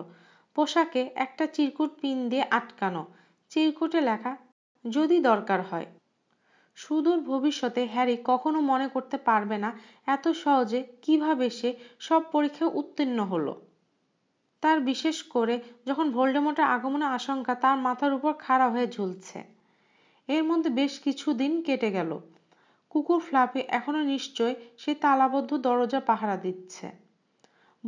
পোশাকে একটা চিরকুট পিন দিয়ে আটকানো চিরকুটে লেখা যদি দরকার হয় সুদূর ভবিষ্যতে হ্যারি কখনো মনে করতে পারবে না এত সহজে কিভাবে সে সব পরীক্ষায় উত্তীর্ণ হলো তার বিশেষ করে যখন ভোল্ডেমটের আগমনের আশঙ্কা তার মাথার উপর খাড়া হয়ে ঝুলছে এর মধ্যে বেশ কিছুদিন কেটে গেল কুকুর ফ্লাফি এখনো নিশ্চয় সে তালাবদ্ধ দরজা পাহারা দিচ্ছে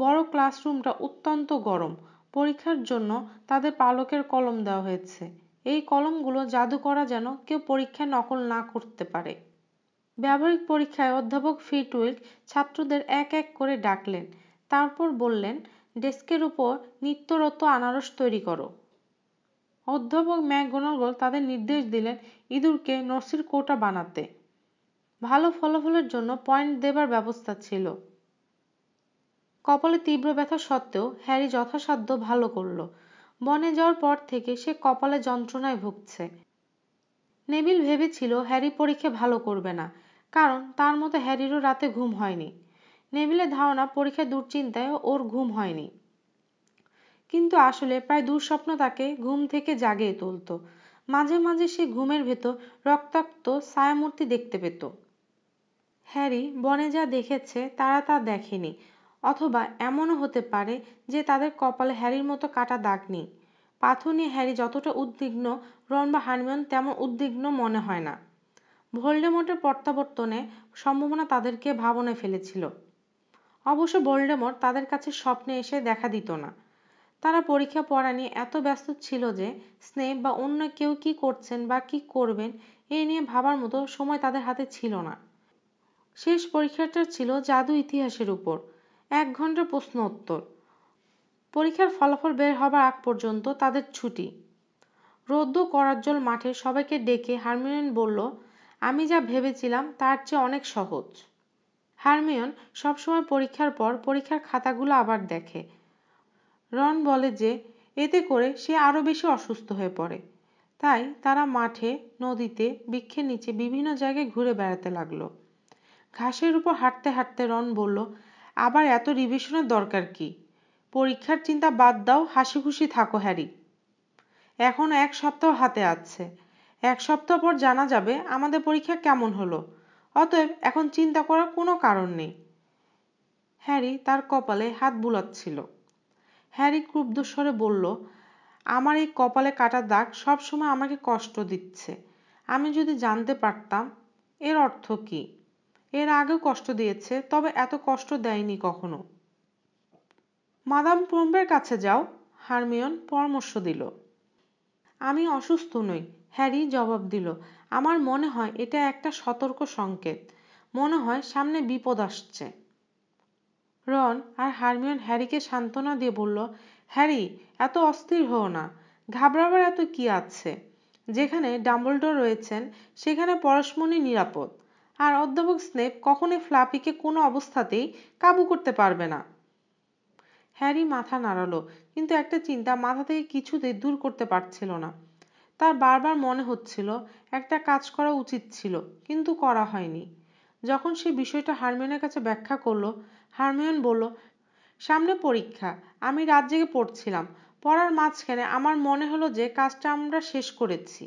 বড় ক্লাসরুমটা অত্যন্ত গরম পরীক্ষার জন্য তাদের পালকের কলম দেওয়া হয়েছে এই কলমগুলো জাদু করা যেন কেউ পরীক্ষায় নকল না করতে পারে ব্যবহারিক পরীক্ষায় অধ্যাপক ফিটউইক ছাত্রদের এক এক করে ডাকলেন তারপর বললেন ডেস্কের উপর নিত্যরত আনারস তৈরি করো অধ্যাপক ম্যাকগোনাগল তাদের নির্দেশ দিলেন ইঁদুরকে নসির কোটা বানাতে ভালো ফলাফলের জন্য পয়েন্ট দেবার ব্যবস্থা ছিল কপালে তীব্র ব্যথা সত্ত্বেও হ্যারি যথাসাধ্য ভালো করল বনে যাওয়ার পর থেকে সে কপালে যন্ত্রণায় ভুগছে নেবিল ভেবেছিল হ্যারি পরীক্ষা ভালো করবে না কারণ তার মতো হ্যারিরও রাতে ঘুম হয়নি নেবিলের ধারণা পরীক্ষায় দুশ্চিন্তায় ওর ঘুম হয়নি কিন্তু আসলে প্রায় দুঃস্বপ্ন তাকে ঘুম থেকে জাগিয়ে তুলত মাঝে মাঝে সে ঘুমের ভেতর রক্তাক্ত ছায়ামূর্তি দেখতে পেত হ্যারি বনে যা দেখেছে তারা তা দেখেনি অথবা এমনও হতে পারে যে তাদের কপালে হ্যারির মতো কাটা দাগ নেই পাথর নিয়ে হ্যারি যতটা উদ্বিগ্ন রন বা হারমিয়ন তেমন উদ্বিগ্ন মনে হয় না ভোল্ডেমটের প্রত্যাবর্তনে সম্ভাবনা তাদেরকে ভাবনায় ফেলেছিল অবশ্য ভোল্ডেমর্ট তাদের কাছে স্বপ্নে এসে দেখা দিত না তারা পরীক্ষা পড়া নিয়ে এত ব্যস্ত ছিল যে স্নেপ বা অন্য কেউ কি করছেন বা কি করবেন এ নিয়ে ভাবার মতো সময় তাদের হাতে ছিল না শেষ পরীক্ষাটা ছিল জাদু ইতিহাসের উপর এক ঘন্টা প্রশ্ন উত্তর পরীক্ষার ফলাফল বের হবার আগ পর্যন্ত তাদের ছুটি রোদ্দ করার জল মাঠে সবাইকে ডেকে হারমিয়ন বলল আমি যা ভেবেছিলাম তার চেয়ে অনেক সহজ হারমিয়ন সবসময় পরীক্ষার পর পরীক্ষার খাতাগুলো আবার দেখে রন বলে যে এতে করে সে আরও বেশি অসুস্থ হয়ে পড়ে তাই তারা মাঠে নদীতে বৃক্ষের নিচে বিভিন্ন জায়গায় ঘুরে বেড়াতে লাগলো ঘাসের উপর হাঁটতে হাঁটতে রন বলল আবার এত রিভিশনের দরকার কি পরীক্ষার চিন্তা বাদ দাও হাসি খুশি থাকো হ্যারি এখন এক সপ্তাহ হাতে আছে এক সপ্তাহ পর জানা যাবে আমাদের পরীক্ষা কেমন হলো অতএব এখন চিন্তা করার কোনো কারণ নেই হ্যারি তার কপালে হাত বুলাচ্ছিল হ্যারি স্বরে বলল আমার এই কপালে কাটা দাগ সবসময় আমাকে কষ্ট দিচ্ছে আমি যদি জানতে পারতাম এর অর্থ কি এর আগেও কষ্ট দিয়েছে তবে এত কষ্ট দেয়নি কখনো মাদাম প্রম্বের কাছে যাও হারমিয়ন পরামর্শ দিল আমি অসুস্থ নই হ্যারি জবাব দিল আমার মনে হয় এটা একটা সতর্ক সংকেত মনে হয় সামনে বিপদ আসছে রন আর হারমিয়ন হ্যারিকে সান্ত্বনা দিয়ে বলল হ্যারি এত অস্থির হও না ঘাবড়াবার এত কি আছে যেখানে ডাম্বলডোর রয়েছেন সেখানে পরশমণি নিরাপদ আর অধ্যাপক স্নেপ কখনোই ফ্লাপিকে কোনো অবস্থাতেই কাবু করতে পারবে না হ্যারি মাথা নাড়ালো কিন্তু একটা চিন্তা মাথা থেকে কিছুতেই দূর করতে পারছিল না তার বারবার মনে হচ্ছিল একটা কাজ করা উচিত ছিল কিন্তু করা হয়নি যখন সে বিষয়টা হারমিয়নের কাছে ব্যাখ্যা করলো হারমিওন বলল সামনে পরীক্ষা আমি রাত জেগে পড়ছিলাম পড়ার মাঝখানে আমার মনে হলো যে কাজটা আমরা শেষ করেছি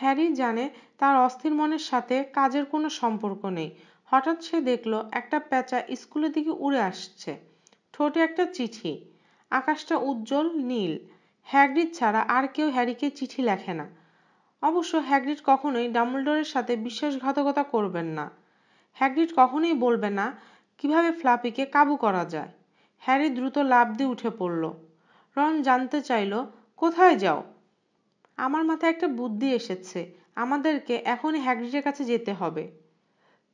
হ্যারি জানে তার অস্থির মনের সাথে কাজের কোনো সম্পর্ক নেই হঠাৎ সে দেখল একটা প্যাঁচা স্কুলের দিকে উড়ে আসছে ঠোঁটে একটা চিঠি আকাশটা উজ্জ্বল নীল হ্যাগ্রিড ছাড়া আর কেউ হ্যারিকে চিঠি লেখে না অবশ্য হ্যাগ্রিড কখনোই ডাম্বলডোরের সাথে বিশ্বাসঘাতকতা করবেন না হ্যাগ্রিড কখনোই বলবে না কিভাবে ফ্লাপিকে কাবু করা যায় হ্যারি দ্রুত লাফ দিয়ে উঠে পড়ল রন জানতে চাইল কোথায় যাও আমার মাথায় একটা বুদ্ধি এসেছে আমাদেরকে এখনই হ্যাগ্রিডের কাছে যেতে হবে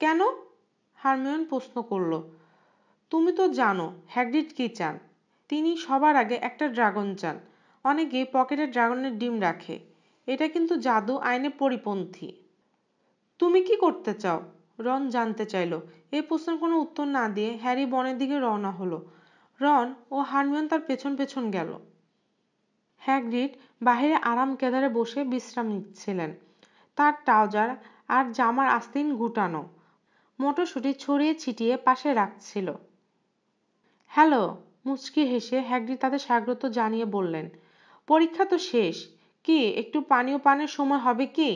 কেন হারমিয়ন প্রশ্ন করল তুমি তো জানো হ্যাগ্রিড কি চান তিনি সবার আগে একটা ড্রাগন চান অনেকে পকেটে ড্রাগনের ডিম রাখে এটা কিন্তু জাদু আইনে পরিপন্থী তুমি কি করতে চাও রন জানতে চাইল এই প্রশ্নের কোনো উত্তর না দিয়ে হ্যারি বনের দিকে রওনা হলো রন ও হারমিয়ন তার পেছন পেছন গেল হ্যাগ্রিড বাহিরে আরাম কেদারে বসে বিশ্রাম নিচ্ছিলেন তার ট্রাউজার আর জামার আস্তিন গুটানো মটরশুঁটি ছড়িয়ে ছিটিয়ে পাশে রাখছিল হ্যালো মুচকি হেসে হ্যাগ্রিড তাদের স্বাগত জানিয়ে বললেন পরীক্ষা তো শেষ কি একটু পানীয় পানের সময় হবে কি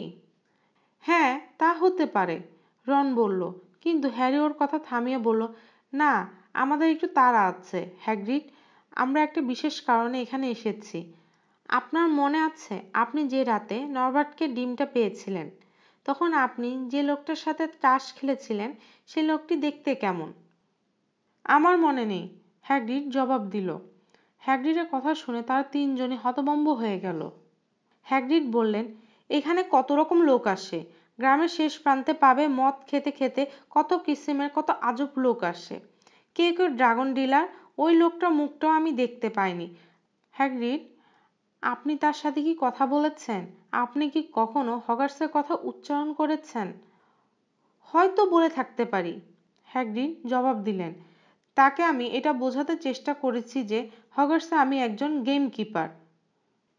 হ্যাঁ তা হতে পারে রন বলল কিন্তু হ্যারি ওর কথা থামিয়ে বলল না আমাদের একটু তাড়া আছে হ্যাগ্রিড আমরা একটা বিশেষ কারণে এখানে এসেছি আপনার মনে আছে আপনি যে রাতে নরবার্টকে ডিমটা পেয়েছিলেন তখন আপনি যে লোকটার সাথে তাস খেলেছিলেন সে লোকটি দেখতে কেমন আমার মনে নেই হ্যাগ্রিড জবাব দিল হ্যাগ্রিডের কথা শুনে তারা তিনজনই হতবম্ব হয়ে গেল হ্যাগ্রিড বললেন এখানে কত রকম লোক আসে গ্রামের শেষ প্রান্তে পাবে মদ খেতে খেতে কত কিসিমের কত আজব লোক আসে কে কেউ ড্রাগন ডিলার ওই লোকটা মুখটাও আমি দেখতে পাইনি হ্যাগ্রিড আপনি তার সাথে কি কথা বলেছেন আপনি কি কখনো হগার্সের কথা উচ্চারণ করেছেন হয়তো বলে থাকতে পারি হ্যাগ্রিড জবাব দিলেন তাকে আমি এটা বোঝাতে চেষ্টা করেছি যে হগার্সে আমি একজন গেম কিপার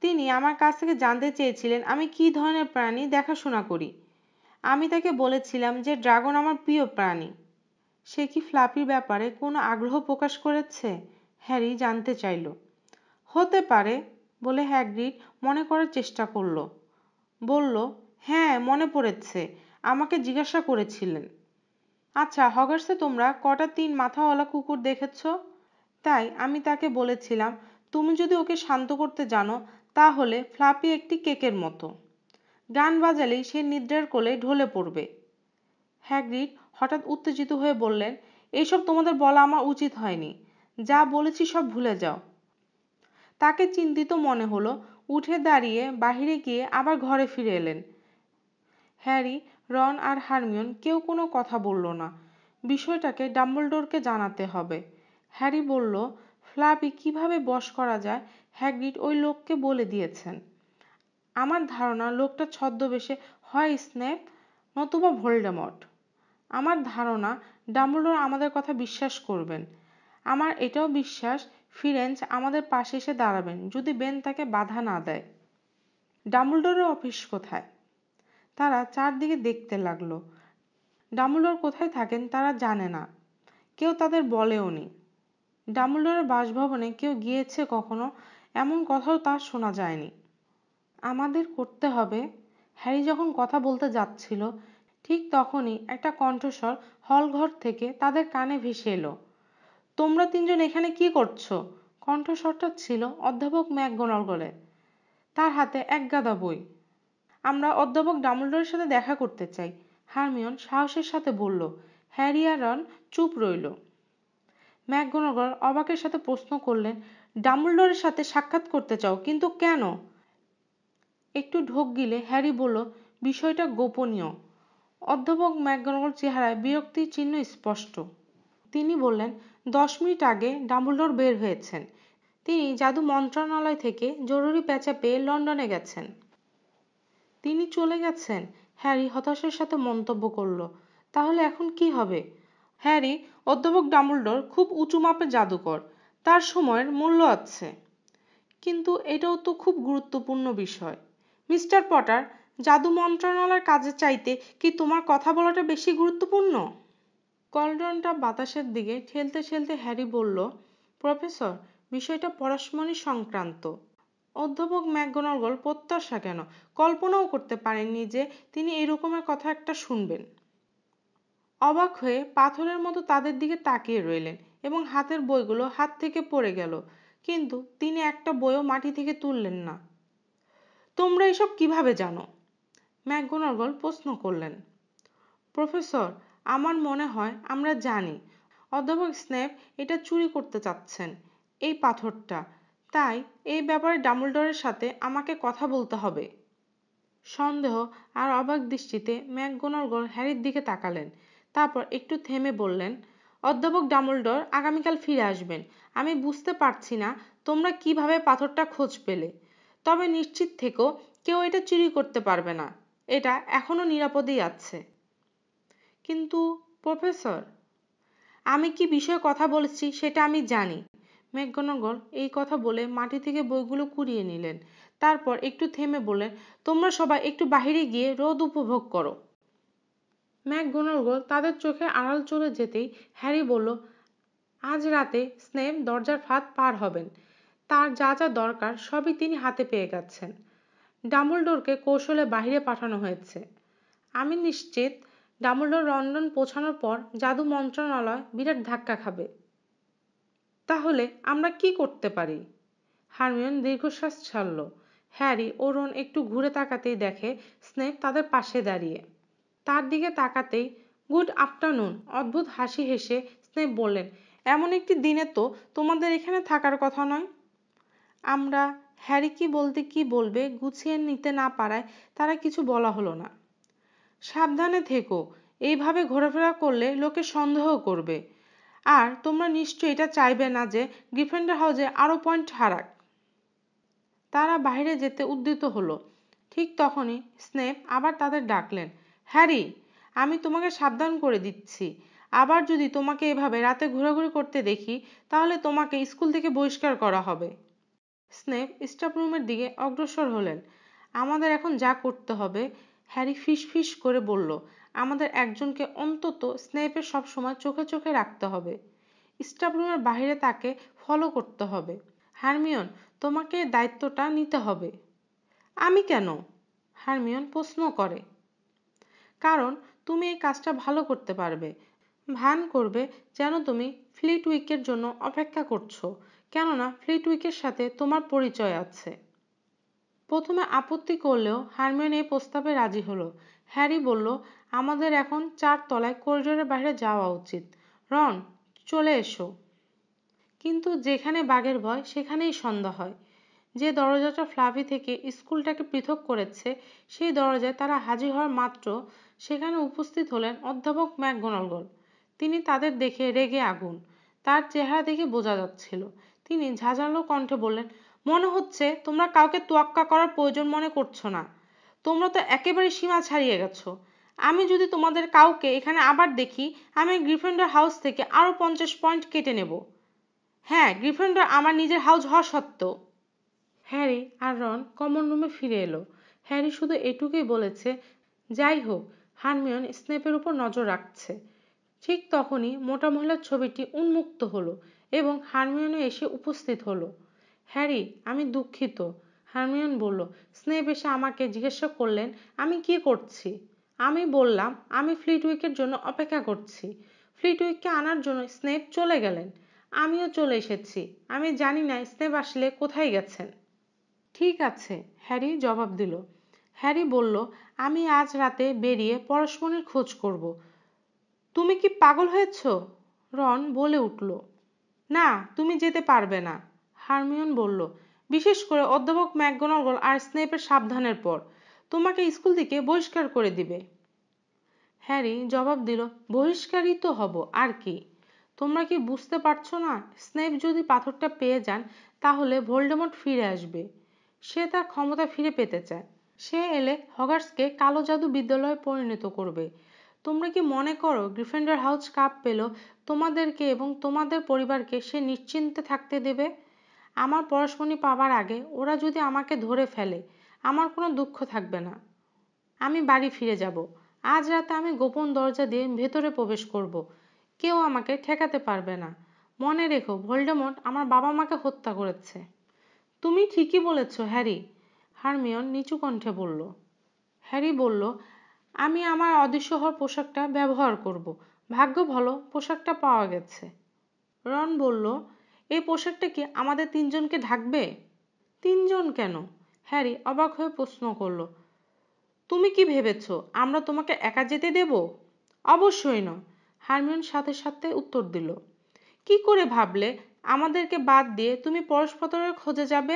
তিনি আমার কাছ থেকে জানতে চেয়েছিলেন আমি কি ধরনের প্রাণী দেখাশোনা করি আমি তাকে বলেছিলাম যে ড্রাগন আমার প্রিয় প্রাণী সে কি ফ্লাপির ব্যাপারে কোনো আগ্রহ প্রকাশ করেছে হ্যারি জানতে চাইল হতে পারে বলে হ্যাগ্রিড মনে করার চেষ্টা করল বলল হ্যাঁ মনে পড়েছে আমাকে জিজ্ঞাসা করেছিলেন আচ্ছা হগার্সে তোমরা কটা তিন মাথাওয়ালা কুকুর দেখেছ তাই আমি তাকে বলেছিলাম তুমি যদি ওকে শান্ত করতে জানো তাহলে ফ্লাপি একটি কেকের মতো গান বাজালেই সে নিদ্রার কোলে ঢলে পড়বে হ্যাগ্রিড হঠাৎ উত্তেজিত হয়ে বললেন এইসব তোমাদের বলা আমার উচিত হয়নি যা বলেছি সব ভুলে যাও তাকে চিন্তিত মনে হলো উঠে দাঁড়িয়ে বাহিরে গিয়ে আবার ঘরে ফিরে এলেন হ্যারি রন আর হারমিয়ন কেউ কোনো কথা বলল না বিষয়টাকে ডাম্বলডোরকে জানাতে হবে হ্যারি বলল ফ্লাপি কিভাবে বশ করা যায় হ্যাগ্রিড ওই লোককে বলে দিয়েছেন আমার ধারণা লোকটা ছদ্মবেশে হয় স্নেপ নতুবা ভোল্ডামট আমার ধারণা ডাম্বলডোর আমাদের কথা বিশ্বাস করবেন আমার এটাও বিশ্বাস ফিরেন্স আমাদের পাশে এসে দাঁড়াবেন যদি বেন তাকে বাধা না দেয় ডাম্বলডোরের অফিস কোথায় তারা চারদিকে দেখতে লাগলো ডাম্বলডোর কোথায় থাকেন তারা জানে না কেউ তাদের বলেও নি ডাম্বলডোরের বাসভবনে কেউ গিয়েছে কখনো এমন কথাও তার শোনা যায়নি আমাদের করতে হবে হ্যারি যখন কথা বলতে যাচ্ছিল ঠিক তখনই একটা কণ্ঠস্বর হলঘর থেকে তাদের কানে ভেসে এলো তোমরা তিনজন এখানে কি করছো কণ্ঠস্বরটা ছিল অধ্যাপক ম্যাকগোনালগলে তার হাতে এক গাদা বই আমরা অধ্যাপক ডামলডোরের সাথে দেখা করতে চাই হারমিয়ন সাহসের সাথে বলল হ্যারি আর রন চুপ রইল ম্যাকগোনাগল অবাকের সাথে প্রশ্ন করলেন ডামলডোরের সাথে সাক্ষাৎ করতে চাও কিন্তু কেন একটু ঢোক গিলে হ্যারি বলল বিষয়টা গোপনীয় অধ্যাপক ম্যাকগনগর চেহারায় বিরক্তির চিহ্ন স্পষ্ট তিনি বললেন দশ মিনিট আগে ডাম্বলডোর বের হয়েছেন তিনি জাদু মন্ত্রণালয় থেকে জরুরি প্যাঁচা পেয়ে লন্ডনে গেছেন তিনি চলে গেছেন হ্যারি হতাশার সাথে মন্তব্য করল তাহলে এখন কি হবে হ্যারি অধ্যাপক ডাম্বলডোর খুব উঁচু মাপের জাদুকর তার সময়ের মূল্য আছে কিন্তু এটাও তো খুব গুরুত্বপূর্ণ বিষয় মিস্টার পটার জাদু মন্ত্রণালয়ের কাজে চাইতে কি তোমার কথা বলাটা বেশি গুরুত্বপূর্ণ কলডনটা বাতাসের দিকে ঠেলতে ঠেলতে হ্যারি বলল প্রফেসর বিষয়টা পরশমণি সংক্রান্ত অধ্যাপক ম্যাকগোনাগল প্রত্যাশা কেন কল্পনাও করতে পারেননি যে তিনি এরকমের কথা একটা শুনবেন অবাক হয়ে পাথরের মতো তাদের দিকে তাকিয়ে রইলেন এবং হাতের বইগুলো হাত থেকে পড়ে গেল কিন্তু তিনি একটা বইও মাটি থেকে তুললেন না তোমরা এসব কিভাবে জানো ম্যাকগোনাগল প্রশ্ন করলেন প্রফেসর আমার মনে হয় আমরা জানি অধ্যাপক স্নেপ এটা চুরি করতে চাচ্ছেন এই পাথরটা তাই এই ব্যাপারে ডামুলডরের সাথে আমাকে কথা বলতে হবে সন্দেহ আর অবাক দৃষ্টিতে ম্যাকগোনাগল হ্যারির দিকে তাকালেন তারপর একটু থেমে বললেন অধ্যাপক ডামুলডর আগামীকাল ফিরে আসবেন আমি বুঝতে পারছি না তোমরা কিভাবে পাথরটা খোঁজ পেলে তবে নিশ্চিত থেকো কেউ এটা চুরি করতে পারবে না এটা এখনো নিরাপদেই আছে কিন্তু প্রফেসর আমি কি বিষয়ে কথা বলছি সেটা আমি জানি মেঘগণগর এই কথা বলে মাটি থেকে বইগুলো কুড়িয়ে নিলেন তারপর একটু থেমে বলেন তোমরা সবাই একটু বাহিরে গিয়ে রোদ উপভোগ করো ম্যাকগোনালগোল তাদের চোখে আড়াল চলে যেতেই হ্যারি বলল আজ রাতে স্নেপ দরজার ফাঁদ পার হবেন তার যা যা দরকার সবই তিনি হাতে পেয়ে গেছেন ডাম্বলডোরকে কৌশলে বাহিরে পাঠানো হয়েছে আমি নিশ্চিত ডাম্বলডোর লন্ডন পৌঁছানোর পর জাদু মন্ত্রণালয় বিরাট ধাক্কা খাবে তাহলে আমরা কি করতে পারি হারমিয়ন দীর্ঘশ্বাস ছাড়ল হ্যারি ও রন একটু ঘুরে তাকাতেই দেখে স্নেপ তাদের পাশে দাঁড়িয়ে তার দিকে তাকাতেই গুড আফটারনুন অদ্ভুত হাসি হেসে স্নেপ বললেন এমন একটি দিনে তো তোমাদের এখানে থাকার কথা নয় আমরা হ্যারি কি বলতে কি বলবে গুছিয়ে নিতে না পারায় তারা কিছু বলা হলো না সাবধানে থেকো এইভাবে ঘোরাফেরা করলে লোকে সন্দেহ করবে আর তোমরা নিশ্চয়ই এটা চাইবে না যে গ্রিফেন্ডার হাউজে আরো পয়েন্ট হারাক তারা বাইরে যেতে উদ্যত হলো ঠিক তখনই স্নেপ আবার তাদের ডাকলেন হ্যারি আমি তোমাকে সাবধান করে দিচ্ছি আবার যদি তোমাকে এভাবে রাতে ঘোরাঘুরি করতে দেখি তাহলে তোমাকে স্কুল থেকে বহিষ্কার করা হবে স্নেপ স্টাফ রুমের দিকে অগ্রসর হলেন আমাদের এখন যা করতে হবে হ্যারি ফিস ফিস করে বলল আমাদের একজনকে অন্তত স্নেপের সবসময় চোখে চোখে রাখতে হবে স্টাফ রুমের বাইরে তাকে ফলো করতে হবে হারমিয়ন তোমাকে দায়িত্বটা নিতে হবে আমি কেন হারমিয়ন প্রশ্ন করে কারণ তুমি এই কাজটা ভালো করতে পারবে ভান করবে যেন তুমি ফ্লিট উইকের জন্য অপেক্ষা করছো কেননা ফ্লিটউইকের সাথে তোমার পরিচয় আছে প্রথমে আপত্তি করলেও হারমিওনি এই প্রস্তাবে রাজি হলো হ্যারি বলল আমাদের এখন চার তলায় করিডোরের বাইরে যাওয়া উচিত রন চলে এসো কিন্তু যেখানে বাঘের ভয় সেখানেই সন্ধ্যা হয় যে দরজাটা ফ্লাভি থেকে স্কুলটাকে পৃথক করেছে সেই দরজায় তারা হাজির হওয়ার মাত্র সেখানে উপস্থিত হলেন অধ্যাপক ম্যাকগোনলগল তিনি তাদের দেখে রেগে আগুন তার চেহারা দেখে বোঝা যাচ্ছিল তিনি ঝাঁঝালো কণ্ঠে বললেন মনে হচ্ছে তোমরা কাউকে তোয়াক্কা করার প্রয়োজন মনে করছো না তোমরা তো একেবারে সীমা ছাড়িয়ে গেছো আমি যদি তোমাদের কাউকে এখানে আবার দেখি আমি গ্রিফেন্ডার হাউস থেকে আরো পঞ্চাশ পয়েন্ট কেটে নেব হ্যাঁ গ্রিফেন্ডার আমার নিজের হাউস হওয়া সত্ত্বেও হ্যারি আর রন কমন রুমে ফিরে এলো হ্যারি শুধু এটুকুই বলেছে যাই হোক হারমিয়ন স্নেপের উপর নজর রাখছে ঠিক তখনই মোটা মহিলার ছবিটি উন্মুক্ত হলো এবং হারমিওনও এসে উপস্থিত হলো হ্যারি আমি দুঃখিত হারমিওন বলল স্নেপ এসে আমাকে জিজ্ঞাসা করলেন আমি কি করছি আমি বললাম আমি ফ্লিট উইকের জন্য অপেক্ষা করছি ফ্লিট উইককে আনার জন্য স্নেপ চলে গেলেন আমিও চলে এসেছি আমি জানি না স্নেপ আসলে কোথায় গেছেন ঠিক আছে হ্যারি জবাব দিল হ্যারি বলল আমি আজ রাতে বেরিয়ে পরশমণির খোঁজ করব তুমি কি পাগল হয়েছ রন বলে উঠল না তুমি যেতে পারবে না হারমিয়ন বলল বিশেষ করে অধ্যাপক ম্যাকগোনাগল আর স্নেপের সাবধানের পর তোমাকে স্কুল থেকে বহিষ্কার করে দিবে হ্যারি জবাব দিল বহিষ্কারই তো হব আর কি তোমরা কি বুঝতে পারছো না স্নেপ যদি পাথরটা পেয়ে যান তাহলে ভোল্ডেমট ফিরে আসবে সে তার ক্ষমতা ফিরে পেতে চায় সে এলে হগার্সকে কালো জাদু বিদ্যালয়ে পরিণত করবে তোমরা কি মনে করো গ্রিফেন্ডার হাউস কাপ পেল তোমাদেরকে এবং তোমাদের পরিবারকে সে নিশ্চিন্তে থাকতে দেবে আমার পরশমণি পাবার আগে ওরা যদি আমাকে ধরে ফেলে আমার কোনো দুঃখ থাকবে না আমি বাড়ি ফিরে যাব আজ রাতে আমি গোপন দরজা দিয়ে ভেতরে প্রবেশ করব কেউ আমাকে ঠেকাতে পারবে না মনে রেখো ভোল্ডেমট আমার বাবা মাকে হত্যা করেছে তুমি ঠিকই বলেছ হ্যারি হারমিয়ন নিচু কণ্ঠে বলল হ্যারি বলল আমি আমার অদৃশ্য হওয়ার পোশাকটা ব্যবহার করব ভাগ্য ভালো পোশাকটা পাওয়া গেছে রন বলল এই পোশাকটা কি আমাদের তিনজনকে ঢাকবে তিনজন কেন হ্যারি অবাক হয়ে প্রশ্ন করল তুমি কি ভেবেছ আমরা তোমাকে একা যেতে দেব অবশ্যই নয় হারমিয়ন সাথে সাথে উত্তর দিল কি করে ভাবলে আমাদেরকে বাদ দিয়ে তুমি পরশপতরের খোঁজে যাবে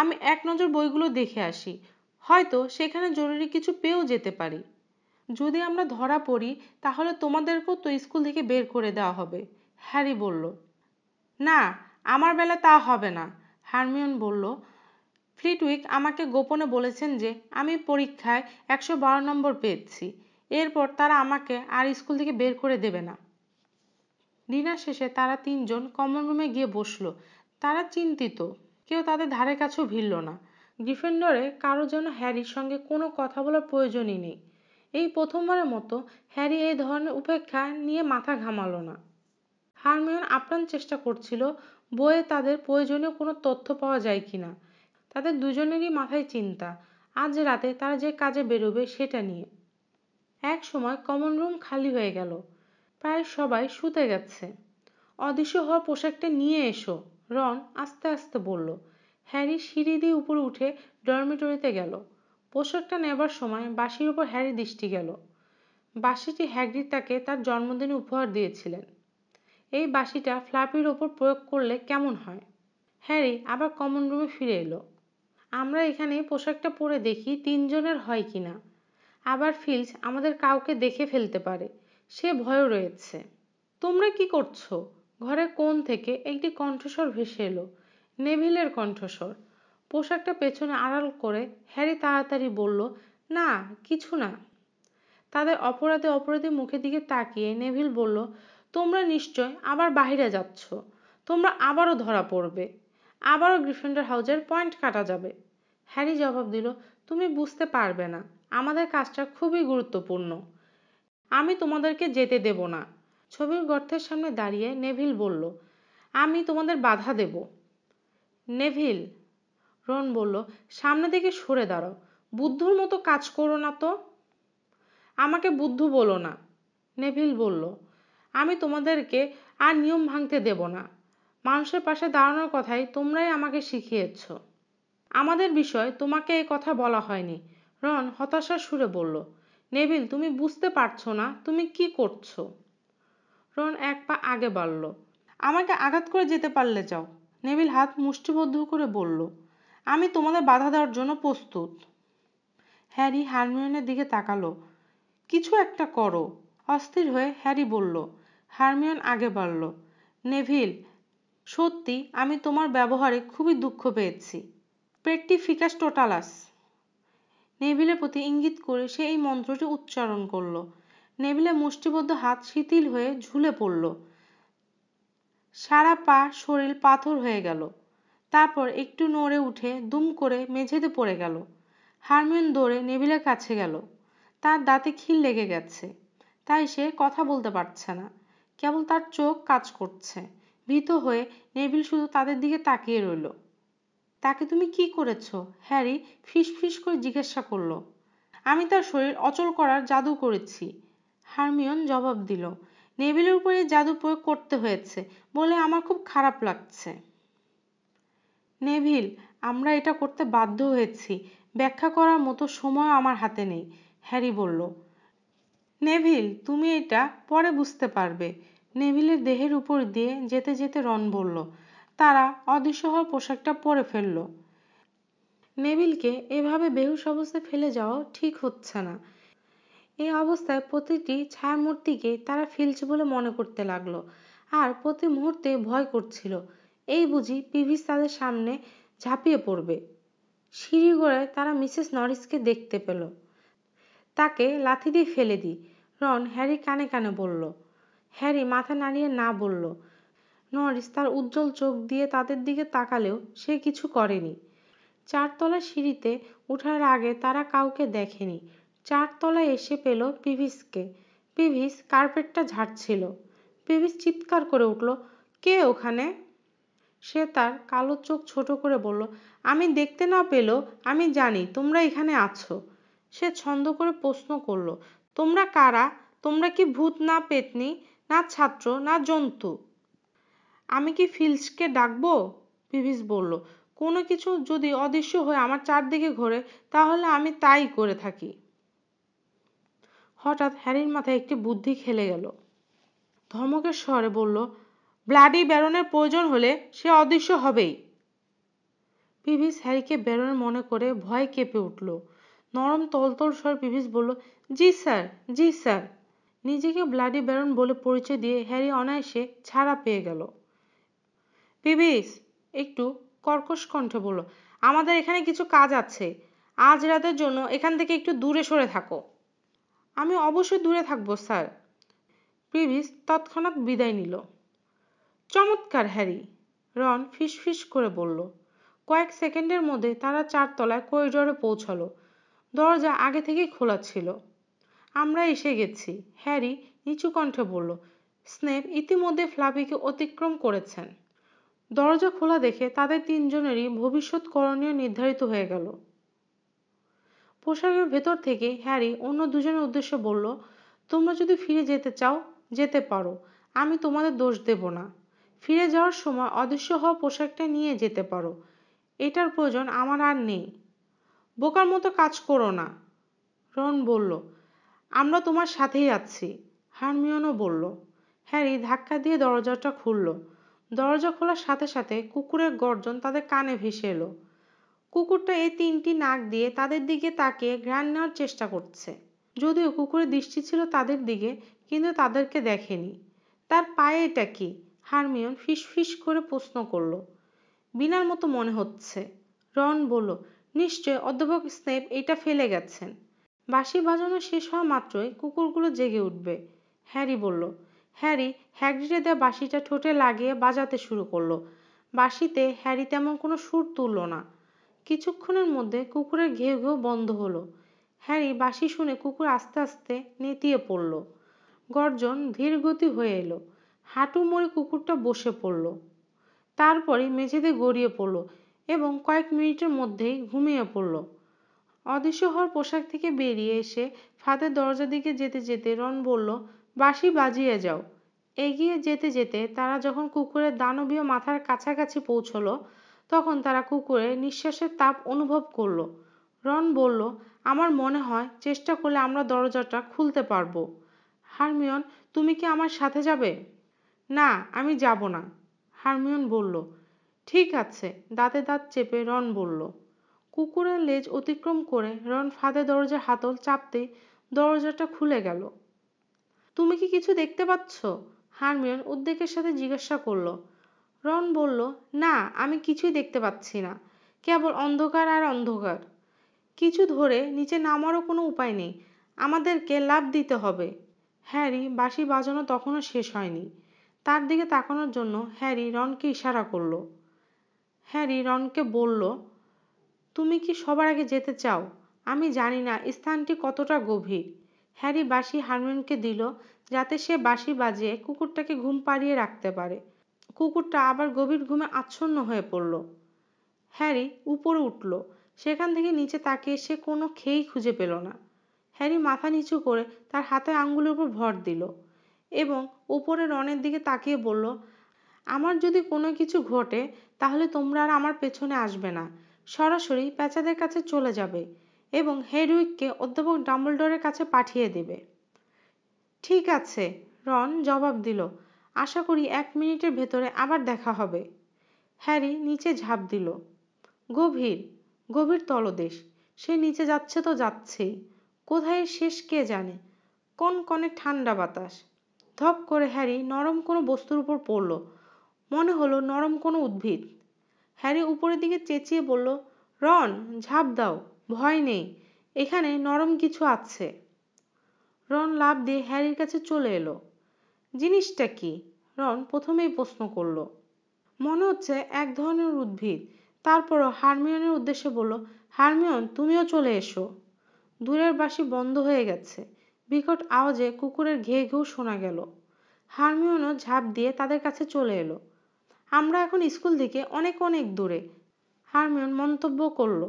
আমি এক নজর বইগুলো দেখে আসি হয়তো সেখানে জরুরি কিছু পেয়েও যেতে পারি যদি আমরা ধরা পড়ি তাহলে তোমাদেরকেও তো স্কুল থেকে বের করে দেওয়া হবে হ্যারি বলল না আমার বেলা তা হবে না হারমিয়ন বলল ফ্লিটউইক আমাকে গোপনে বলেছেন যে আমি পরীক্ষায় একশো বারো নম্বর পেয়েছি এরপর তারা আমাকে আর স্কুল থেকে বের করে দেবে না ডিনার শেষে তারা তিনজন কমন রুমে গিয়ে বসলো তারা চিন্তিত কেউ তাদের ধারে কাছেও ভিড়ল না গ্রিফেন্ডরে কারো যেন হ্যারির সঙ্গে কোনো কথা বলার প্রয়োজনই নেই এই প্রথমবারের মতো হ্যারি এই ধরনের উপেক্ষা নিয়ে মাথা ঘামালো না হারমিওন আপ্রাণ চেষ্টা করছিল বইয়ে তাদের প্রয়োজনীয় কোনো তথ্য পাওয়া যায় কিনা তাদের দুজনেরই মাথায় চিন্তা আজ রাতে তারা যে কাজে বেরোবে সেটা নিয়ে এক সময় কমন রুম খালি হয়ে গেল প্রায় সবাই শুতে গেছে অদৃশ্য হওয়া পোশাকটা নিয়ে এসো রন আস্তে আস্তে বলল হ্যারি সিঁড়ি দিয়ে উপরে উঠে ডরমিটরিতে গেল পোশাকটা নেবার সময় বাঁশির উপর হ্যারির দৃষ্টি গেল বাঁশিটি হ্যাগ্রিড তাকে তার জন্মদিনে উপহার দিয়েছিলেন এই বাঁশিটা ফ্লাপির ওপর প্রয়োগ করলে কেমন হয় হ্যারি আবার কমন রুমে ফিরে এলো আমরা এখানে পোশাকটা পরে দেখি তিনজনের হয় কিনা আবার ফিলস আমাদের কাউকে দেখে ফেলতে পারে সে ভয়ও রয়েছে তোমরা কি করছো ঘরের কোণ থেকে একটি কণ্ঠস্বর ভেসে এলো নেভিলের কণ্ঠস্বর পোশাকটা পেছনে আড়াল করে হ্যারি তাড়াতাড়ি বলল না কিছু না তাদের অপরাধে অপরাধী মুখের দিকে তাকিয়ে নেভিল বলল তোমরা নিশ্চয় আবার বাহিরে যাচ্ছ তোমরা আবারও ধরা পড়বে আবারও গ্রিফেন্ডার হাউজের পয়েন্ট কাটা যাবে হ্যারি জবাব দিল তুমি বুঝতে পারবে না আমাদের কাজটা খুবই গুরুত্বপূর্ণ আমি তোমাদেরকে যেতে দেব না ছবির গর্তের সামনে দাঁড়িয়ে নেভিল বলল আমি তোমাদের বাধা দেব নেভিল রন বলল সামনে থেকে সরে দাঁড়াও বুদ্ধর মতো কাজ করো না তো আমাকে বুদ্ধ বলো না নেভিল বলল আমি তোমাদেরকে আর নিয়ম ভাঙতে দেব না মানুষের পাশে দাঁড়ানোর কথাই তোমরাই আমাকে শিখিয়েছ আমাদের বিষয় তোমাকে এ কথা বলা হয়নি রন হতাশার সুরে বলল নেভিল তুমি বুঝতে পারছো না তুমি কি করছো রন এক পা আগে বাড়ল আমাকে আঘাত করে যেতে পারলে যাও নেভিল হাত মুষ্টিবদ্ধ করে বলল আমি তোমাদের বাধা দেওয়ার জন্য প্রস্তুত হ্যারি হারমিওনের দিকে তাকালো কিছু একটা করো অস্থির হয়ে হ্যারি বলল হারমিওন আগে বাড়ল নেভিল সত্যি আমি তোমার ব্যবহারে খুবই দুঃখ পেয়েছি পেটটি ফিকাস টোটালাস নেভিলের প্রতি ইঙ্গিত করে সে এই মন্ত্রটি উচ্চারণ করল নেভিলের মুষ্টিবদ্ধ হাত শিথিল হয়ে ঝুলে পড়ল সারা পা শরীর পাথর হয়ে গেল তারপর একটু নড়ে উঠে দুম করে মেঝেতে পড়ে গেল হারমিউন দৌড়ে নেভিলের কাছে গেল তার দাঁতে খিল লেগে গেছে তাই সে কথা বলতে পারছে না কেবল তার চোখ কাজ করছে ভীত হয়ে নেভিল শুধু তাদের দিকে তাকিয়ে রইল তাকে তুমি কি করেছ হ্যারি ফিসফিস করে জিজ্ঞাসা করলো আমি তার শরীর অচল করার জাদু করেছি হারমিয়ন জবাব দিল নেভিলের উপরে জাদু প্রয়োগ করতে হয়েছে বলে আমার খুব খারাপ লাগছে নেভিল আমরা এটা করতে বাধ্য হয়েছি ব্যাখ্যা করার মতো সময় আমার হাতে নেই হ্যারি বলল নেভিল তুমি এটা পরে বুঝতে পারবে নেভিলের দেহের উপর দিয়ে যেতে যেতে রন বলল তারা অদৃশ্য হওয়ার পোশাকটা পরে ফেলল নেভিলকে এভাবে বেহুশ অবস্থায় ফেলে যাওয়া ঠিক হচ্ছে না এই অবস্থায় প্রতিটি ছায়ামূর্তিকে তারা ফেলছে বলে মনে করতে লাগলো আর প্রতি মুহূর্তে ভয় করছিল এই বুঝি পিভিস তাদের সামনে ঝাঁপিয়ে পড়বে সিঁড়ি তারা মিসেস নরিসকে দেখতে পেল তাকে লাথি দিয়ে ফেলে দি রন হ্যারি কানে কানে বলল হ্যারি মাথা নাড়িয়ে না বলল নরিস তার উজ্জ্বল চোখ দিয়ে তাদের দিকে তাকালেও সে কিছু করেনি চারতলা সিঁড়িতে ওঠার আগে তারা কাউকে দেখেনি চারতলায় এসে পেল পিভিসকে পিভিস কার্পেটটা ঝাড়ছিল পিভিস চিৎকার করে উঠল কে ওখানে সে তার কালো চোখ ছোট করে বলল আমি দেখতে না পেলেও আমি জানি তোমরা এখানে আছো সে ছন্দ করে প্রশ্ন করল তোমরা কারা তোমরা কি ভূত না পেতনি না ছাত্র না জন্তু আমি কি ফিলসকে ডাকবো পিভিস বলল কোনো কিছু যদি অদৃশ্য হয়ে আমার চারদিকে ঘোরে তাহলে আমি তাই করে থাকি হঠাৎ হ্যারির মাথায় একটি বুদ্ধি খেলে গেল ধমকের স্বরে বলল ব্লাডি ব্যারনের প্রয়োজন হলে সে অদৃশ্য হবেই পিভিস হ্যারিকে ব্যারন মনে করে ভয় কেঁপে উঠল নরম তলতল স্বর পিভিস বলল জি স্যার জি স্যার নিজেকে ব্লাডি ব্যারন বলে পরিচয় দিয়ে হ্যারি অনায়াসে ছাড়া পেয়ে গেল পিভিস একটু কর্কশ কণ্ঠে বলল আমাদের এখানে কিছু কাজ আছে আজ রাতের জন্য এখান থেকে একটু দূরে সরে থাকো আমি অবশ্যই দূরে থাকবো স্যার পিভিস তৎক্ষণাৎ বিদায় নিল চমৎকার হ্যারি রন ফিসফিস করে বলল কয়েক সেকেন্ডের মধ্যে তারা চারতলায় করিডোরে পৌঁছালো দরজা আগে থেকেই খোলা ছিল আমরা এসে গেছি হ্যারি নিচু কণ্ঠে বলল স্নেপ ইতিমধ্যে ফ্লাপিকে অতিক্রম করেছেন দরজা খোলা দেখে তাদের তিনজনেরই ভবিষ্যৎ করণীয় নির্ধারিত হয়ে গেল পোশাকের ভেতর থেকে হ্যারি অন্য দুজনের উদ্দেশ্যে বলল তোমরা যদি ফিরে যেতে চাও যেতে পারো আমি তোমাদের দোষ দেব না ফিরে যাওয়ার সময় অদৃশ্য হওয়া পোশাকটা নিয়ে যেতে পারো এটার প্রয়োজন আমার আর নেই বোকার মতো কাজ করো না রন বলল আমরা তোমার সাথেই আছি হারমিয়নও বলল হ্যারি ধাক্কা দিয়ে দরজাটা খুলল দরজা খোলার সাথে সাথে কুকুরের গর্জন তাদের কানে ভেসে এলো কুকুরটা এই তিনটি নাক দিয়ে তাদের দিকে তাকিয়ে ঘ্রাণ নেওয়ার চেষ্টা করছে যদিও কুকুরের দৃষ্টি ছিল তাদের দিকে কিন্তু তাদেরকে দেখেনি তার পায়ে এটা কি হারমিয়ন ফিসফিস করে প্রশ্ন করল বিনার মতো মনে হচ্ছে রন বলল নিশ্চয় অধ্যাপক স্নেপ এটা ফেলে গেছেন বাঁশি বাজানো শেষ হওয়া মাত্রই কুকুরগুলো জেগে উঠবে হ্যারি বলল হ্যারি হ্যাগ্রিডে দেওয়া বাঁশিটা ঠোঁটে লাগিয়ে বাজাতে শুরু করলো বাঁশিতে হ্যারি তেমন কোনো সুর তুলল না কিছুক্ষণের মধ্যে কুকুরের ঘেউ ঘেউ বন্ধ হলো হ্যারি বাঁশি শুনে কুকুর আস্তে আস্তে নেতিয়ে পড়ল গর্জন ধীর গতি হয়ে এলো হাঁটু মুড়ে কুকুরটা বসে পড়ল তারপরে মেঝেতে গড়িয়ে পড়ল এবং কয়েক মিনিটের মধ্যেই ঘুমিয়ে পড়ল অদৃশ্য হওয়ার পোশাক থেকে বেরিয়ে এসে ফাতের দরজার দিকে যেতে যেতে রন বলল বাঁশি বাজিয়ে যাও এগিয়ে যেতে যেতে তারা যখন কুকুরের দানবীয় মাথার কাছাকাছি পৌঁছল তখন তারা কুকুরের নিঃশ্বাসের তাপ অনুভব করলো রন বলল আমার মনে হয় চেষ্টা করলে আমরা দরজাটা খুলতে পারবো হারমিয়ন তুমি কি আমার সাথে যাবে না আমি যাব না হারমিওন বলল ঠিক আছে দাঁতে দাঁত চেপে রন বলল কুকুরের লেজ অতিক্রম করে রন ফাঁদে দরজার হাতল চাপতে দরজাটা খুলে গেল তুমি কি কিছু দেখতে পাচ্ছ হারমিয়ন উদ্বেগের সাথে জিজ্ঞাসা করল রন বলল না আমি কিছুই দেখতে পাচ্ছি না কেবল অন্ধকার আর অন্ধকার কিছু ধরে নিচে নামারও কোনো উপায় নেই আমাদেরকে লাভ দিতে হবে হ্যারি বাঁশি বাজানো তখনও শেষ হয়নি তার দিকে তাকানোর জন্য হ্যারি রনকে ইশারা করল হ্যারি রনকে বলল তুমি কি সবার আগে যেতে চাও আমি জানি না স্থানটি কতটা গভীর হ্যারি বাঁশি হারমোনকে দিল যাতে সে বাঁশি বাজিয়ে কুকুরটাকে ঘুম পাড়িয়ে রাখতে পারে কুকুরটা আবার গভীর ঘুমে আচ্ছন্ন হয়ে পড়ল হ্যারি উপরে উঠল সেখান থেকে নিচে তাকিয়ে সে কোনো খেই খুঁজে পেল না হ্যারি মাথা নিচু করে তার হাতে আঙ্গুলের উপর ভর দিল এবং উপরে রনের দিকে তাকিয়ে বলল আমার যদি কোনো কিছু ঘটে তাহলে তোমরা আর আমার পেছনে আসবে না সরাসরি প্যাচাদের কাছে চলে যাবে এবং হেডউইককে অধ্যাপক ডাম্বলডোরের কাছে পাঠিয়ে দেবে ঠিক আছে রন জবাব দিল আশা করি এক মিনিটের ভেতরে আবার দেখা হবে হ্যারি নিচে ঝাঁপ দিল গভীর গভীর তলদেশ সে নিচে যাচ্ছে তো যাচ্ছেই কোথায় শেষ কে জানে কোন কনে ঠান্ডা বাতাস ধপ করে হ্যারি নরম কোনো বস্তুর উপর পড়ল মনে হলো নরম কোনো উদ্ভিদ হ্যারি উপরের দিকে চেঁচিয়ে বলল রন ঝাঁপ দাও ভয় নেই এখানে নরম কিছু আছে রন লাভ দিয়ে হ্যারির কাছে চলে এলো জিনিসটা কি রন প্রথমেই প্রশ্ন করল মনে হচ্ছে এক ধরনের উদ্ভিদ তারপরও হারমিয়নের উদ্দেশ্যে বলল হারমিয়ন তুমিও চলে এসো দূরের বাসি বন্ধ হয়ে গেছে বিকট আওয়াজে কুকুরের ঘেউ ঘেউ শোনা গেল হারমিওনও ঝাঁপ দিয়ে তাদের কাছে চলে এলো আমরা এখন স্কুল থেকে অনেক অনেক দূরে হারমিওন মন্তব্য করল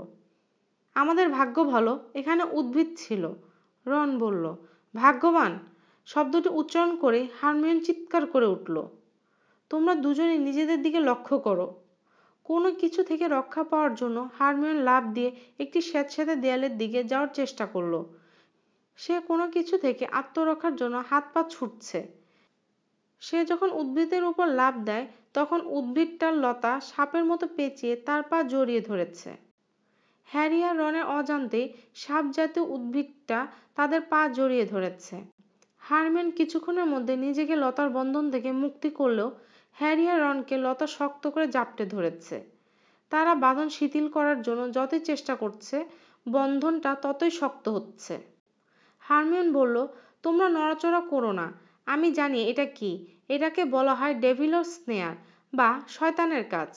আমাদের ভাগ্য ভালো এখানে উদ্ভিদ ছিল রন বলল ভাগ্যবান শব্দটি উচ্চারণ করে হারমিওন চিৎকার করে উঠল তোমরা দুজনে নিজেদের দিকে লক্ষ্য করো কোনো কিছু থেকে রক্ষা পাওয়ার জন্য হারমিওন লাভ দিয়ে একটি স্যাঁতস্যাঁতে দেয়ালের দিকে যাওয়ার চেষ্টা করলো সে কোনো কিছু থেকে আত্মরক্ষার জন্য হাত পা ছুটছে সে যখন উদ্ভিদের উপর লাভ দেয় তখন উদ্ভিদটার লতা সাপের মতো পেঁচিয়ে তার পা জড়িয়ে ধরেছে হ্যারি আর রনের অজান্তেই সাপ জাতীয় উদ্ভিদটা তাদের পা জড়িয়ে ধরেছে হারম্যান কিছুক্ষণের মধ্যে নিজেকে লতার বন্ধন থেকে মুক্তি করলেও হ্যারি আর রনকে লতা শক্ত করে জাপটে ধরেছে তারা বাঁধন শিথিল করার জন্য যতই চেষ্টা করছে বন্ধনটা ততই শক্ত হচ্ছে হারমিওন বলল তোমরা নড়াচড়া করো না আমি জানি এটা কি এটাকে বলা হয় ডেভিলর স্নেয়ার বা শয়তানের কাজ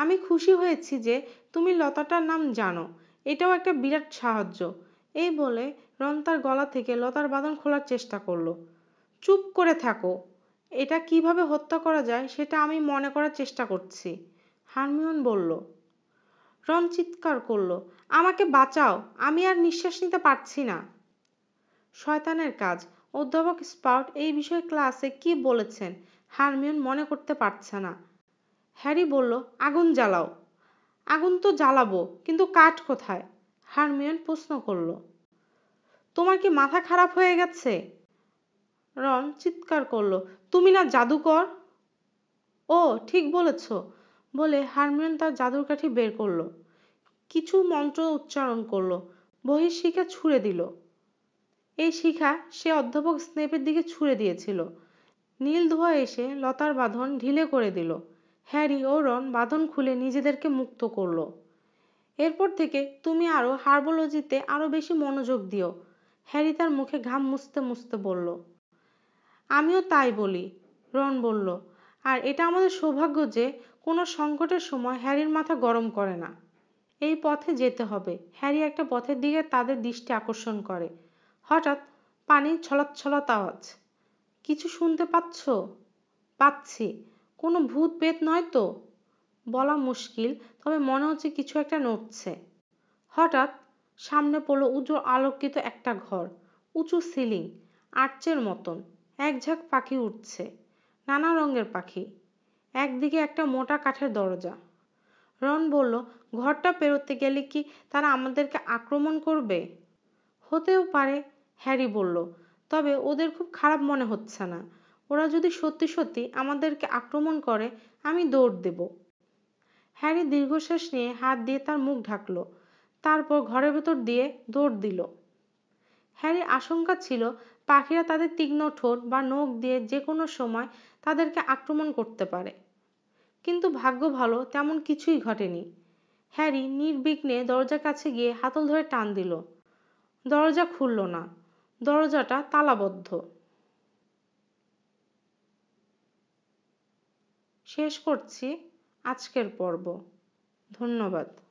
আমি খুশি হয়েছি যে তুমি লতাটার নাম জানো এটাও একটা বিরাট সাহায্য এই বলে রন তার গলা থেকে লতার বাঁধন খোলার চেষ্টা করলো চুপ করে থাকো এটা কিভাবে হত্যা করা যায় সেটা আমি মনে করার চেষ্টা করছি হারমিওন বলল রন চিৎকার করলো আমাকে বাঁচাও আমি আর নিঃশ্বাস নিতে পারছি না শয়তানের কাজ অধ্যাপক স্পাউট এই বিষয়ে ক্লাসে কি বলেছেন হারমিয়ন মনে করতে পারছে না হ্যারি বলল আগুন জ্বালাও আগুন তো জ্বালাবো কিন্তু কাঠ কোথায় হারমিয়ন প্রশ্ন করল তোমার কি মাথা খারাপ হয়ে গেছে রন চিৎকার করলো তুমি না জাদুকর ও ঠিক বলেছ বলে হারমিয়ন তার জাদুর কাঠি বের করলো কিছু মন্ত্র উচ্চারণ করলো বহির শিখে ছুঁড়ে দিল এই শিখা সে অধ্যাপক স্নেপের দিকে ছুঁড়ে দিয়েছিল নীল ধোয়া এসে লতার বাঁধন ঢিলে করে দিল হ্যারি ও রন বাঁধন খুলে নিজেদেরকে মুক্ত করল এরপর থেকে তুমি আরও হার্বোলজিতে আরও বেশি মনোযোগ দিও হ্যারি তার মুখে ঘাম মুছতে মুছতে বলল আমিও তাই বলি রন বলল আর এটা আমাদের সৌভাগ্য যে কোনো সংকটের সময় হ্যারির মাথা গরম করে না এই পথে যেতে হবে হ্যারি একটা পথের দিকে তাদের দৃষ্টি আকর্ষণ করে হঠাৎ পানির ছলাৎ আওয়াজ কিছু শুনতে পাচ্ছ পাচ্ছি কোনো ভূত পেত নয় তো বলা মুশকিল তবে মনে হচ্ছে কিছু একটা নড়ছে হঠাৎ সামনে পড়লো উজ্জ্বল আলোকিত একটা ঘর উঁচু সিলিং আর্চের মতন ঝাঁক পাখি উঠছে নানা রঙের পাখি একদিকে একটা মোটা কাঠের দরজা রন বলল ঘরটা পেরোতে গেলে কি তারা আমাদেরকে আক্রমণ করবে হতেও পারে হ্যারি বলল তবে ওদের খুব খারাপ মনে হচ্ছে না ওরা যদি সত্যি সত্যি আমাদেরকে আক্রমণ করে আমি দৌড় দেব হ্যারি দীর্ঘশ্বাস নিয়ে হাত দিয়ে তার মুখ ঢাকল তারপর ঘরের ভেতর দিয়ে দৌড় দিল হ্যারি আশঙ্কা ছিল পাখিরা তাদের তীক্ষ্ণ ঠোঁট বা নখ দিয়ে যে কোনো সময় তাদেরকে আক্রমণ করতে পারে কিন্তু ভাগ্য ভালো তেমন কিছুই ঘটেনি হ্যারি নির্বিঘ্নে দরজার কাছে গিয়ে হাতল ধরে টান দিল দরজা খুলল না দরজাটা তালাবদ্ধ শেষ করছি আজকের পর্ব ধন্যবাদ